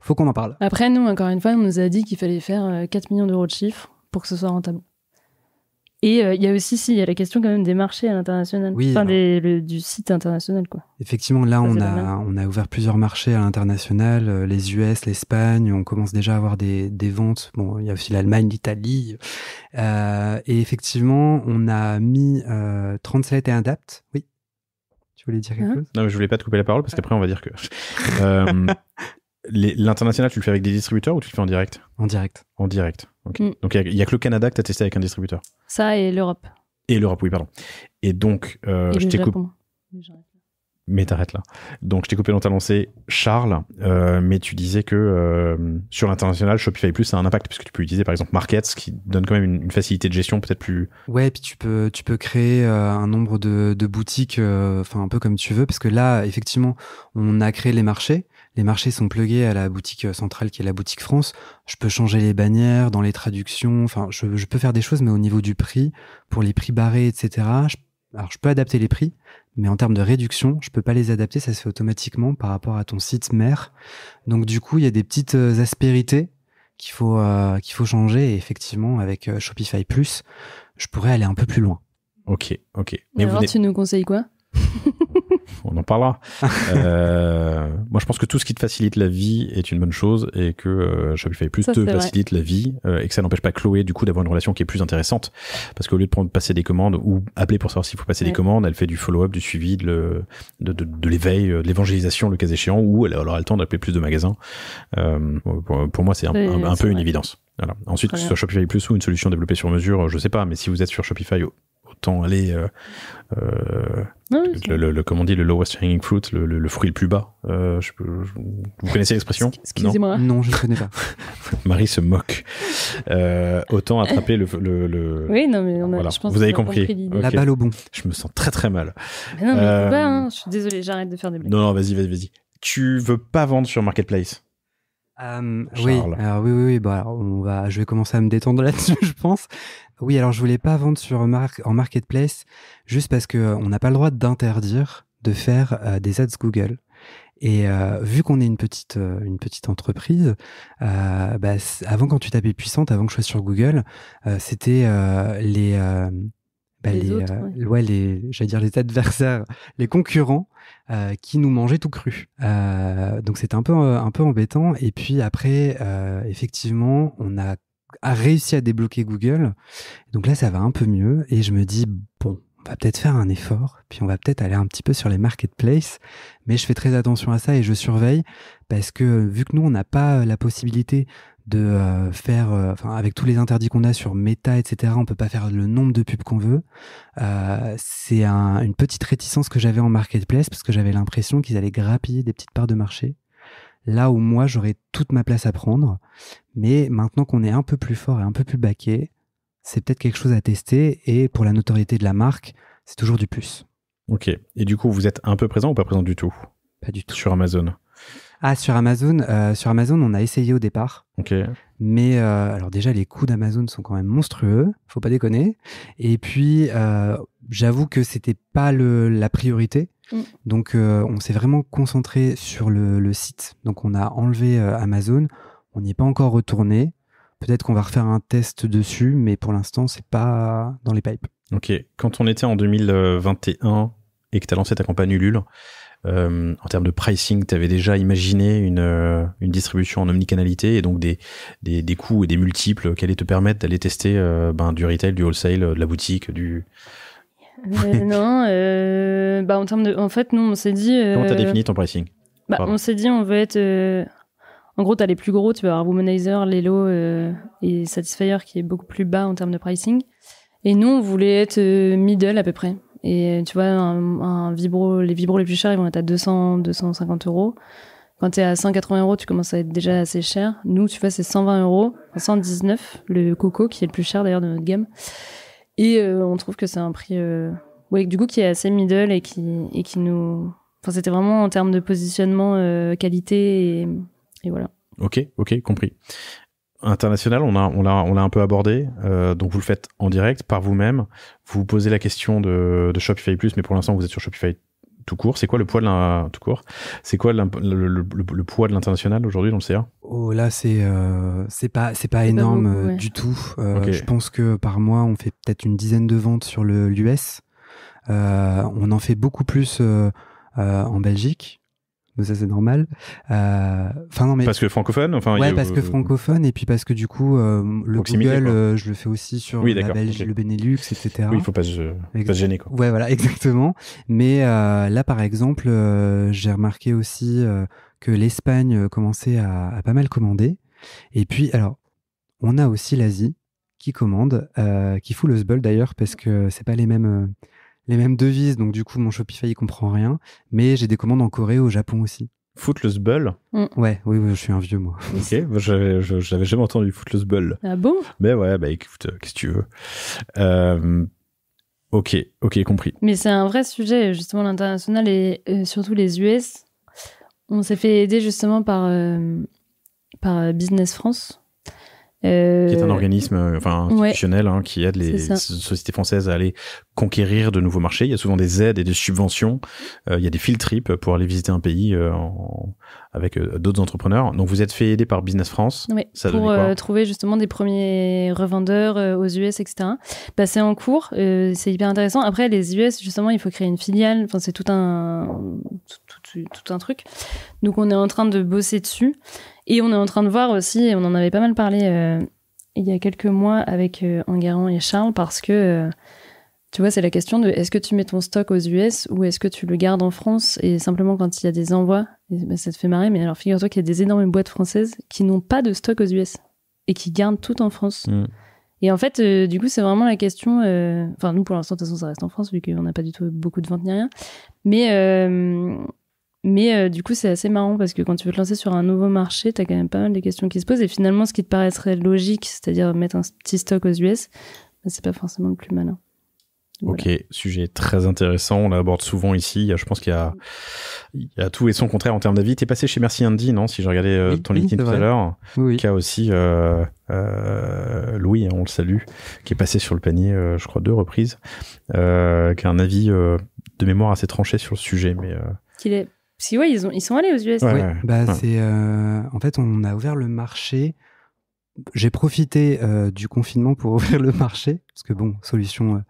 faut qu'on en parle. Après, nous, encore une fois, on nous a dit qu'il fallait faire 4 euh, millions d'euros de chiffre pour que ce soit rentable. Et euh, il y a aussi, si, il y a la question quand même des marchés à l'international, enfin du site international, quoi. Effectivement, là, on a, on a ouvert plusieurs marchés à l'international, euh, les US, l'Espagne, on commence déjà à avoir des, ventes. Bon, il y a aussi l'Allemagne, l'Italie. et effectivement, on a mis 37 et Adapt, oui, tu voulais dire quelque hein chose Non, mais je voulais pas te couper la parole parce ah. qu'après, on va dire que. Euh, l'international, tu le fais avec des distributeurs ou tu le fais en direct En direct. En direct. Mm. Donc, il n'y a, que le Canada que tu as testé avec un distributeur. Ça et l'Europe. Et l'Europe, oui, pardon. Et donc, euh, je t'écoute mais t'arrêtes là. Donc je t'ai coupé dans ta lancée, Charles, euh, mais tu disais que euh, sur l'international, Shopify Plus a un impact puisque tu peux utiliser par exemple Markets qui donne quand même une, facilité de gestion peut-être plus. Ouais, puis tu peux, tu peux créer euh, un nombre de, boutiques, euh, enfin un peu comme tu veux, parce que là, effectivement, on a créé les marchés. Les marchés sont plugués à la boutique euh, centrale qui est la boutique France. Je peux changer les bannières dans les traductions. Enfin, je, peux faire des choses, mais au niveau du prix, pour les prix barrés, etc., alors, je peux adapter les prix, mais en termes de réduction, je peux pas les adapter, ça se fait automatiquement par rapport à ton site mère. Donc du coup, il y a des petites euh, aspérités qu'il faut euh, qu'il faut changer. Et effectivement, avec euh, Shopify Plus, je pourrais aller un peu plus loin. Ok, ok. Mais alors, tu nous conseilles quoi on en parlera. Euh, moi, je pense que tout ce qui te facilite la vie est une bonne chose et que euh, Shopify Plus te facilite la vie euh, et que ça n'empêche pas Chloé, du coup, d'avoir une relation qui est plus intéressante. Parce qu'au lieu de prendre, passer des commandes ou appeler pour savoir s'il faut passer des commandes, elle fait du follow-up, du suivi, de l'éveil, de, l'évangélisation, le cas échéant, ou elle aura le temps d'appeler plus de magasins. Pour, moi, c'est un, peu une évidence. Ensuite, que ce soit Shopify Plus ou une solution développée sur mesure, je sais pas, mais si vous êtes sur Shopify autant aller euh, euh le, comment on dit, le lowest hanging fruit, le, fruit le plus bas. Euh, vous connaissez l'expression Excusez-moi. Non, je ne connais pas. Marie se moque. Euh, autant attraper le. Oui, non, mais on a, je pense vous avez compris. La balle au bon. Je me sens très très mal. non, mais pas, hein. je suis désolé, j'arrête de faire des blagues. Non, non, vas-y, vas-y, vas-y. Tu veux pas vendre sur Marketplace oui, alors, oui, oui, oui, bah, on va, je vais commencer à me détendre là-dessus, je pense. Oui, alors je voulais pas vendre sur mar en marketplace juste parce que euh, on n'a pas le droit d'interdire de faire euh, des ads Google. Et euh, vu qu'on est une petite, une petite entreprise, bah, avant quand tu tapais puissante, avant que je sois sur Google, c'était les, bah, les, ouais. les j'allais dire les adversaires, les concurrents qui nous mangeaient tout cru. donc c'était un peu, un peu embêtant. Et puis après, effectivement, on a a réussi à débloquer Google. Donc là, ça va un peu mieux et je me dis, bon, on va peut-être faire un effort, puis on va peut-être aller un petit peu sur les marketplaces, mais je fais très attention à ça et je surveille parce que vu que nous, on n'a pas euh, la possibilité de euh, faire, euh, enfin, avec tous les interdits qu'on a sur Meta, etc., on peut pas faire le nombre de pubs qu'on veut. c'est une petite réticence que j'avais en marketplace parce que j'avais l'impression qu'ils allaient grappiller des petites parts de marché là où moi j'aurais toute ma place à prendre. Mais maintenant qu'on est un peu plus fort et un peu plus baqué, c'est peut-être quelque chose à tester et pour la notoriété de la marque, c'est toujours du plus. Ok. Et du coup, vous êtes un peu présent ou pas présent du tout Pas du tout. Sur Amazon ah, sur Amazon, euh, sur Amazon, on a essayé au départ. ok Mais euh, alors déjà, les coûts d'Amazon sont quand même monstrueux, faut pas déconner. Et puis, euh, j'avoue que c'était pas la priorité. Mm. Donc, euh, on s'est vraiment concentré sur le, site. Donc, on a enlevé euh, Amazon. On n'y est pas encore retourné. Peut-être qu'on va refaire un test dessus, mais pour l'instant, c'est pas dans les pipes. Ok. Quand on était en 2021 et que tu as lancé ta campagne Ulule, euh, en termes de pricing, tu avais déjà imaginé une, distribution en omnicanalité et donc des, coûts et des multiples qui allaient te permettre d'aller tester ben, du retail, du wholesale, de la boutique, du, euh, non, euh, bah, en, termes de, en fait, nous on s'est dit. Euh, Comment t'as défini ton pricing bah, On s'est dit, on veut être. Euh, en gros, t'as les plus gros, tu vas avoir Womanizer, Lelo et Satisfyer qui est beaucoup plus bas en termes de pricing. Et nous, on voulait être middle à peu près. Et tu vois, un, vibro, les vibros les plus chers, ils vont être à 200, 250 euros. Quand t'es à 180 euros, tu commences à être déjà assez cher. Nous, tu vois, c'est 120 euros, 119, le coco, qui est le plus cher d'ailleurs de notre gamme. Et euh, on trouve que c'est un prix, euh, ouais, du coup, qui est assez middle et qui, et qui nous. Enfin, c'était vraiment en termes de positionnement, euh, qualité et, et, voilà. Ok, ok, compris. International, on l'a on l'a on l'a un peu abordé. donc vous le faites en direct par vous-même. Vous vous posez la question de, de Shopify Plus, mais pour l'instant vous êtes sur Shopify tout court. C'est quoi le poids de tout court C'est quoi le, poids de l'international aujourd'hui dans le CA Oh là, c'est euh, c'est pas c'est pas énorme euh, du tout. Euh, je pense que par mois, on fait peut-être une dizaine de ventes sur l'US. on en fait beaucoup plus en Belgique mais ça c'est normal. Euh, enfin non mais parce que francophone, enfin ouais parce que euh, francophone et puis parce que du coup euh, le Google, je le fais aussi sur la Belgique, le Benelux, etc. Oui, il faut pas se, pas gêner quoi. Ouais voilà exactement. Mais là par exemple, j'ai remarqué aussi que l'Espagne commençait à, pas mal commander. Et puis alors on a aussi l'Asie qui commande, qui fout le sbul d'ailleurs parce que c'est pas les mêmes les mêmes devises, donc du coup, mon Shopify, il comprend rien. Mais j'ai des commandes en Corée, au Japon aussi. Footless Bull mm. Ouais, oui, je suis un vieux, moi. Ok, bah, je n'avais jamais entendu Footless Bull. Ah bon Mais ouais, bah, écoute, euh, qu'est-ce que tu veux euh, Ok, ok, compris. Mais c'est un vrai sujet, justement, l'international et euh, surtout les US. On s'est fait aider justement par, par Business France euh, qui est un organisme euh, enfin, institutionnel hein, qui aide les sociétés françaises à aller conquérir de nouveaux marchés. Il y a souvent des aides et des subventions. Euh, il y a des field trips pour aller visiter un pays avec d'autres entrepreneurs. Donc vous êtes fait aider par Business France. pour trouver justement des premiers revendeurs aux US, etc. Bah, c'est en cours, c'est hyper intéressant. Après, les US, justement, il faut créer une filiale. Enfin, c'est tout un, tout un truc. Donc on est en train de bosser dessus. Et on est en train de voir aussi, on en avait pas mal parlé euh, il y a quelques mois avec euh, Enguerrand et Charles, parce que, euh, tu vois, c'est la question de est-ce que tu mets ton stock aux US ou est-ce que tu le gardes en France et simplement quand il y a des envois, ben, ça te fait marrer, mais alors figure-toi qu'il y a des énormes boîtes françaises qui n'ont pas de stock aux US et qui gardent tout en France. Mmh. Et en fait, du coup, c'est vraiment la question. Enfin, nous, pour l'instant, de toute façon, ça reste en France, vu qu'on n'a pas du tout beaucoup de ventes ni rien. Mais mais euh, du coup, c'est assez marrant parce que quand tu veux te lancer sur un nouveau marché, tu as quand même pas mal de questions qui se posent. Et finalement, ce qui te paraîtrait logique, c'est-à-dire mettre un petit stock aux US, bah, c'est pas forcément le plus malin. Ok, sujet très intéressant. On l'aborde souvent ici. Je pense qu'il y, a, tout et son contraire en termes d'avis. Tu es passé chez Merci Andy, non Si je regardais euh, ton LinkedIn tout à l'heure, oui. qui a aussi euh, Louis, hein, on le salue, qui est passé sur le panier, je crois, deux reprises, qui a un avis de mémoire assez tranché sur le sujet, mais qu'il est si ils, sont allés aux US. Bah, c'est, euh, en fait, on a ouvert le marché. J'ai profité euh, du confinement pour ouvrir le marché, parce que bon, solution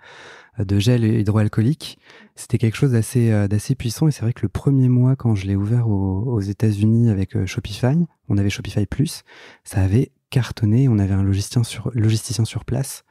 euh, de gel hydroalcoolique, c'était quelque chose d'assez, puissant. Et c'est vrai que le premier mois, quand je l'ai ouvert aux, États-Unis avec Shopify, on avait Shopify Plus, ça avait cartonné. On avait un logisticien sur, logisticien sur place.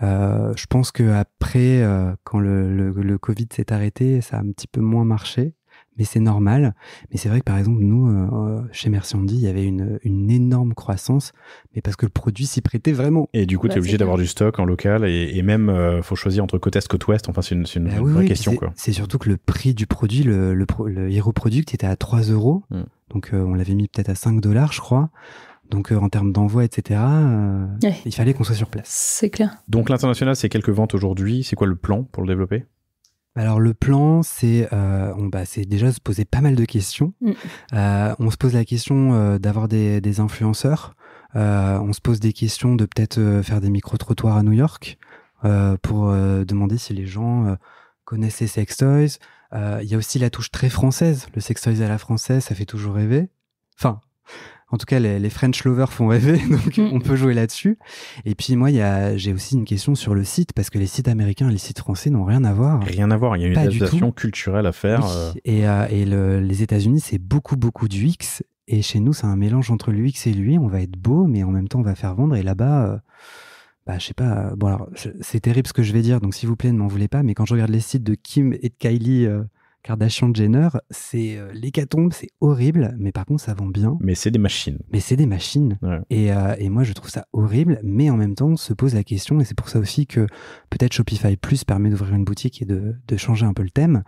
je pense que après, quand le, Covid s'est arrêté, ça a un petit peu moins marché mais c'est normal. Mais c'est vrai que par exemple, nous, euh, euh, chez Merciandi, il y avait une, énorme croissance, mais parce que le produit s'y prêtait vraiment. Et du coup, tu es bah, obligé d'avoir du stock en local et, même, euh, faut choisir entre côte est, côte ouest. Enfin, c'est une, bah vraie question. C'est surtout que le prix du produit, le, le, le Hero Product était à 3 euros. Mm. Donc, on l'avait mis peut-être à 5 dollars, je crois. Donc en termes d'envoi, etc., il fallait qu'on soit sur place. C'est clair. Donc l'international, c'est quelques ventes aujourd'hui. C'est quoi le plan pour le développer alors le plan, c'est euh, bah, déjà se poser pas mal de questions. Mm. Euh, on se pose la question euh, d'avoir des, influenceurs. Euh, on se pose des questions de peut-être faire des micro-trottoirs à New York pour demander si les gens connaissaient Sex sextoys. Il y a aussi la touche très française. Le sextoys à la française, ça fait toujours rêver. Enfin, en tout cas, les, French lovers font rêver, donc mm. on peut jouer là-dessus. Et puis moi, j'ai aussi une question sur le site, parce que les sites américains et les sites français n'ont rien à voir. Rien à voir, il y a une adaptation culturelle à faire. Euh. Et, euh, les États-Unis, c'est beaucoup, beaucoup du X. Et chez nous, c'est un mélange entre l'UX et lui. On va être beau, mais en même temps, on va faire vendre. Et là-bas, euh, bah, je bah, sais pas. Bon, alors, c'est terrible ce que je vais dire, donc s'il vous plaît, ne m'en voulez pas. Mais quand je regarde les sites de Kim et de Kylie Kardashian-Jenner, c'est euh, l'hécatombe, c'est horrible, mais par contre, ça vend bien. Mais c'est des machines. Mais c'est des machines. Euh, et, moi, je trouve ça horrible, mais en même temps, on se pose la question, et c'est pour ça aussi que peut-être Shopify Plus permet d'ouvrir une boutique et de, changer un peu le thème.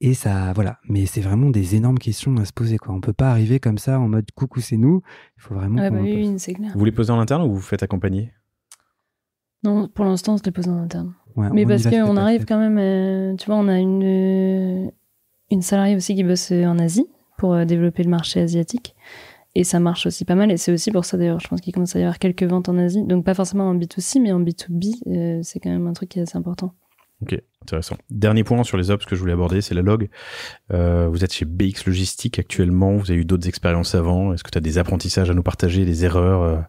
Et ça, voilà. Mais c'est vraiment des énormes questions à se poser, quoi. On peut pas arriver comme ça en mode coucou, c'est nous. Il faut vraiment. Bah vous les posez en interne ou vous vous faites accompagner non, pour l'instant, on se dépose en interne. mais parce qu'on arrive quand même, euh, tu vois, on a une, euh, une salariée aussi qui bosse euh, en Asie pour développer le marché asiatique. Et ça marche aussi pas mal. Et c'est aussi pour ça d'ailleurs, je pense qu'il commence à y avoir quelques ventes en Asie. Donc pas forcément en B2C, mais en B2B, c'est quand même un truc qui est assez important. Ok, intéressant. Dernier point sur les ops que je voulais aborder, c'est la log. vous êtes chez BX Logistique actuellement, vous avez eu d'autres expériences avant. Est-ce que tu as des apprentissages à nous partager, des erreurs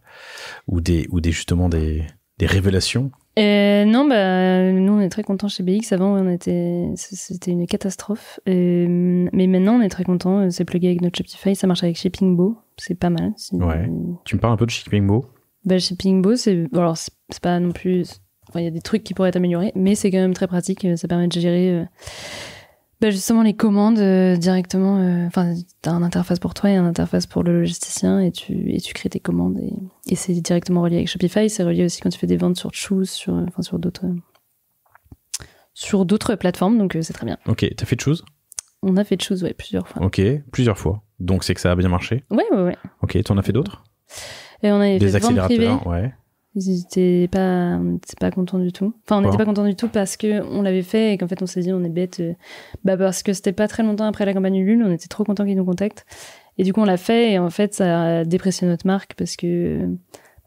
ou, des, ou des justement des, des révélations euh, non, bah, nous on est très contents chez BX. Avant, on était, c'était une catastrophe. Euh, mais maintenant, on est très contents. Euh, c'est plugé avec notre Shopify, ça marche avec Shippingbo. C'est pas mal. Ouais. Tu me parles un peu de Shippingbo bah, Shippingbo, c'est, alors, c'est, pas non plus. Enfin, il y a des trucs qui pourraient être améliorés, mais c'est quand même très pratique. Ça permet de gérer bah justement les commandes euh, directement euh, enfin t'as un interface pour toi et un interface pour le logisticien et tu et tu crées tes commandes et, c'est directement relié avec Shopify c'est relié aussi quand tu fais des ventes sur Choose sur euh, enfin sur d'autres sur d'autres plateformes donc c'est très bien ok t'as fait Choose on a fait Choose ouais plusieurs fois ok plusieurs fois donc c'est que ça a bien marché ouais ouais, ouais. ok t'en as fait d'autres et on a des accélérateurs ouais ils n'étaient pas, c'est pas contents du tout. Enfin, on n'était pas contents du tout parce que on l'avait fait et qu'en fait, on s'est dit, on est bête. Euh, bah, parce que c'était pas très longtemps après la campagne Ulule, on était trop contents qu'ils nous contactent. Et du coup, on l'a fait et en fait, ça a déprécié notre marque parce que,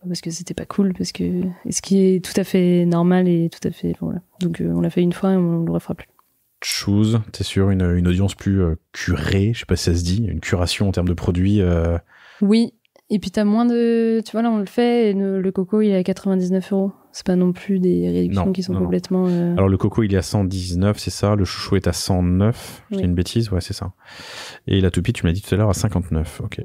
parce que c'était pas cool, parce que, ce qui est tout à fait normal et tout à fait, voilà. Donc, euh, on l'a fait une fois et on le refera plus chose, tu es sur une, une, audience plus euh, curée, je sais pas si ça se dit, une curation en termes de produits. Oui, et puis t'as moins de. Tu vois, là on le fait, et le, coco il est à 99 euros. C'est pas non plus des réductions qui sont complètement. Euh, Alors le coco il est à 119, c'est ça. Le chouchou est à 109. J'ai une bêtise, ouais, c'est ça. Et la toupie, tu m'as dit tout à l'heure, à 59. Ok.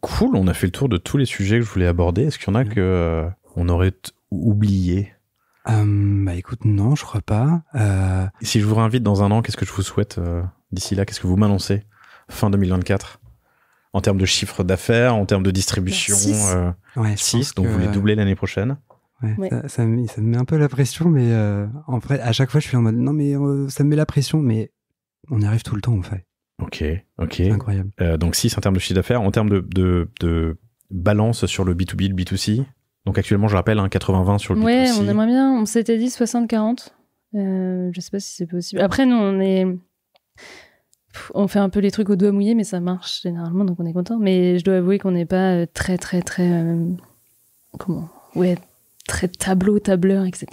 Cool, on a fait le tour de tous les sujets que je voulais aborder. Est-ce qu'il y en a qu'on que euh, on aurait oublié euh, Bah écoute, non, je crois pas. Si je vous réinvite dans un an, qu'est-ce que je vous souhaite d'ici là Qu'est-ce que vous m'annoncez fin 2024 en termes de chiffre d'affaires, en termes de distribution. 6, bah, euh, donc vous voulez euh, doubler l'année prochaine. Ça, ça, me, met un peu la pression, mais euh, en vrai, à chaque fois, je suis en mode non, mais ça me met la pression, mais on y arrive tout le temps, en fait. Ok, ok. Incroyable. donc 6 en termes de chiffre d'affaires, en termes de, de, de, balance sur le B2B, le B2C. Donc actuellement, je rappelle, un hein, 80-20 sur le B2C. Oui, on aimerait bien, on s'était dit 60-40. je ne sais pas si c'est possible. Après, nous, on est on fait un peu les trucs au doigts mouillés, mais ça marche généralement, donc on est content. Mais je dois avouer qu'on n'est pas euh, très, très, très. Euh, comment Ouais, très tableau, tableur, etc.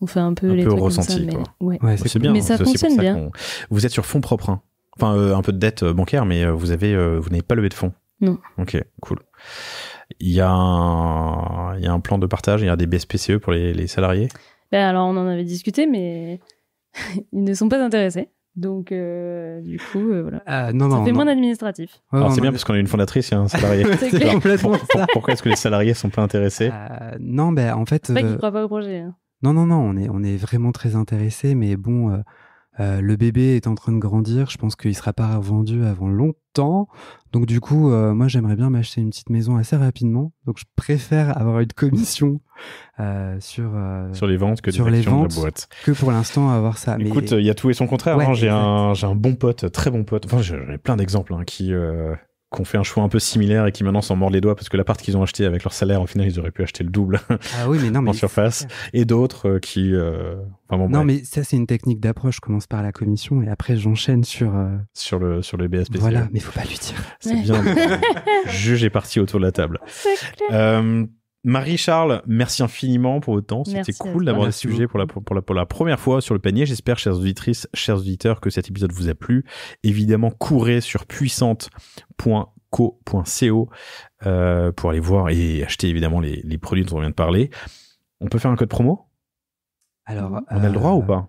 On fait un peu les trucs comme ça, mais, ouais. c'est bien. Mais ça fonctionne bien. Vous êtes sur fonds propres, hein. enfin euh, un peu de dette bancaire, mais vous avez, vous n'avez pas levé de fonds. Non. Ok, cool. Il y, a un, plan de partage, il y a des BSPCE pour les, salariés. Ben alors on en avait discuté, mais ils ne sont pas intéressés. Donc, euh, du coup, euh, voilà. Euh, non, ça fait moins administratif. Alors, c'est bien parce qu'on a une fondatrice hein, un salarié. c'est complètement ça. Pourquoi est-ce que les salariés sont pas intéressés ah, Non, ben, en fait. C'est pas qu'ils euh, croient pas au projet. Hein. Non, non, non, on est, on est vraiment très intéressés, mais bon, euh, euh, le bébé est en train de grandir, je pense qu'il sera pas vendu avant longtemps. Donc du coup, euh, moi j'aimerais bien m'acheter une petite maison assez rapidement. Donc je préfère avoir une commission euh, sur sur les ventes que sur les ventes boîte. Que pour l'instant avoir ça. Écoute, il y a tout et son contraire. Hein. j'ai un j'ai un bon pote, très bon pote. Enfin, j'ai plein d'exemples hein, qui fait un choix un peu similaire et qui maintenant s'en mordent les doigts parce que la part qu'ils ont acheté avec leur salaire, au final, ils auraient pu acheter le double ah en surface. Et d'autres euh, qui. Euh, non, mais ça, c'est une technique d'approche. Je commence par la commission et après, j'enchaîne sur. Euh, sur, le, sur le BSPC. Voilà, mais faut pas lui dire. C'est bien. juge est parti autour de la table. C'est Marie-Charles, merci infiniment pour votre temps. C'était cool d'avoir un sujet pour la, pour, la, première fois sur le panier. J'espère, chères auditrices, chers auditeurs, que cet épisode vous a plu. Évidemment, courez sur puissante.co.co euh, pour aller voir et acheter évidemment les, produits dont on vient de parler. On peut faire un code promo Alors, On a le droit euh, ou pas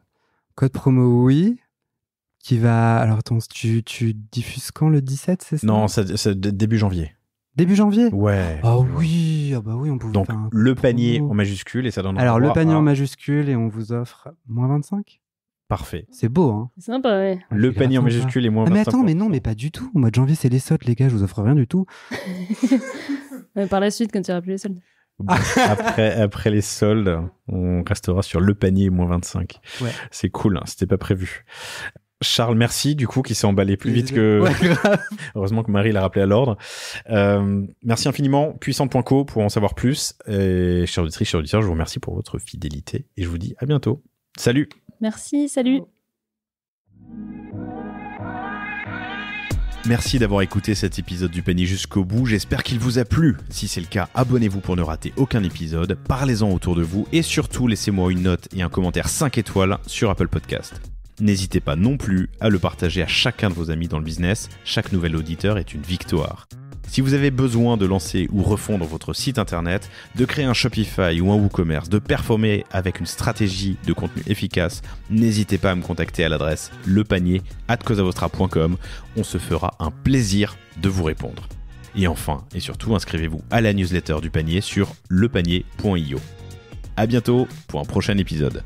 Code promo, oui qui va. Alors tu, tu diffuses quand le 17, Non, c'est début janvier. Début janvier Ouais. Ah oui, ah bah oui, on pouvait Donc, le panier en majuscule et ça donne Alors, le panier en majuscule et on vous offre moins 25 Parfait. C'est beau, hein C'est sympa, ouais. Ah, le panier en majuscule et moins 25 ah, Mais attends, mais non, mais pas du tout. Au mois de janvier, c'est les soldes, les gars, je vous offre rien du tout. par la suite, quand il n'y aura plus les soldes. après, les soldes, on restera sur le panier moins 25. C'est cool, hein, c'était pas prévu. Charles, merci du coup qui s'est emballé plus vite que heureusement que Marie l'a rappelé à l'ordre. Euh, merci infiniment puissante.co pour en savoir plus et chers auditrices, je vous remercie pour votre fidélité et je vous dis à bientôt. Salut. Merci, salut. Merci d'avoir écouté cet épisode du Penny jusqu'au bout, j'espère qu'il vous a plu. Si c'est le cas, abonnez-vous pour ne rater aucun épisode, parlez-en autour de vous et surtout laissez-moi une note et un commentaire 5 étoiles sur Apple Podcast. N'hésitez pas non plus à le partager à chacun de vos amis dans le business, chaque nouvel auditeur est une victoire. Si vous avez besoin de lancer ou refondre votre site internet, de créer un Shopify ou un WooCommerce, de performer avec une stratégie de contenu efficace, n'hésitez pas à me contacter à l'adresse lepanier@cosavostra.com. On se fera un plaisir de vous répondre. Et enfin, et surtout, inscrivez-vous à la newsletter du panier sur lepanier.io. À bientôt pour un prochain épisode.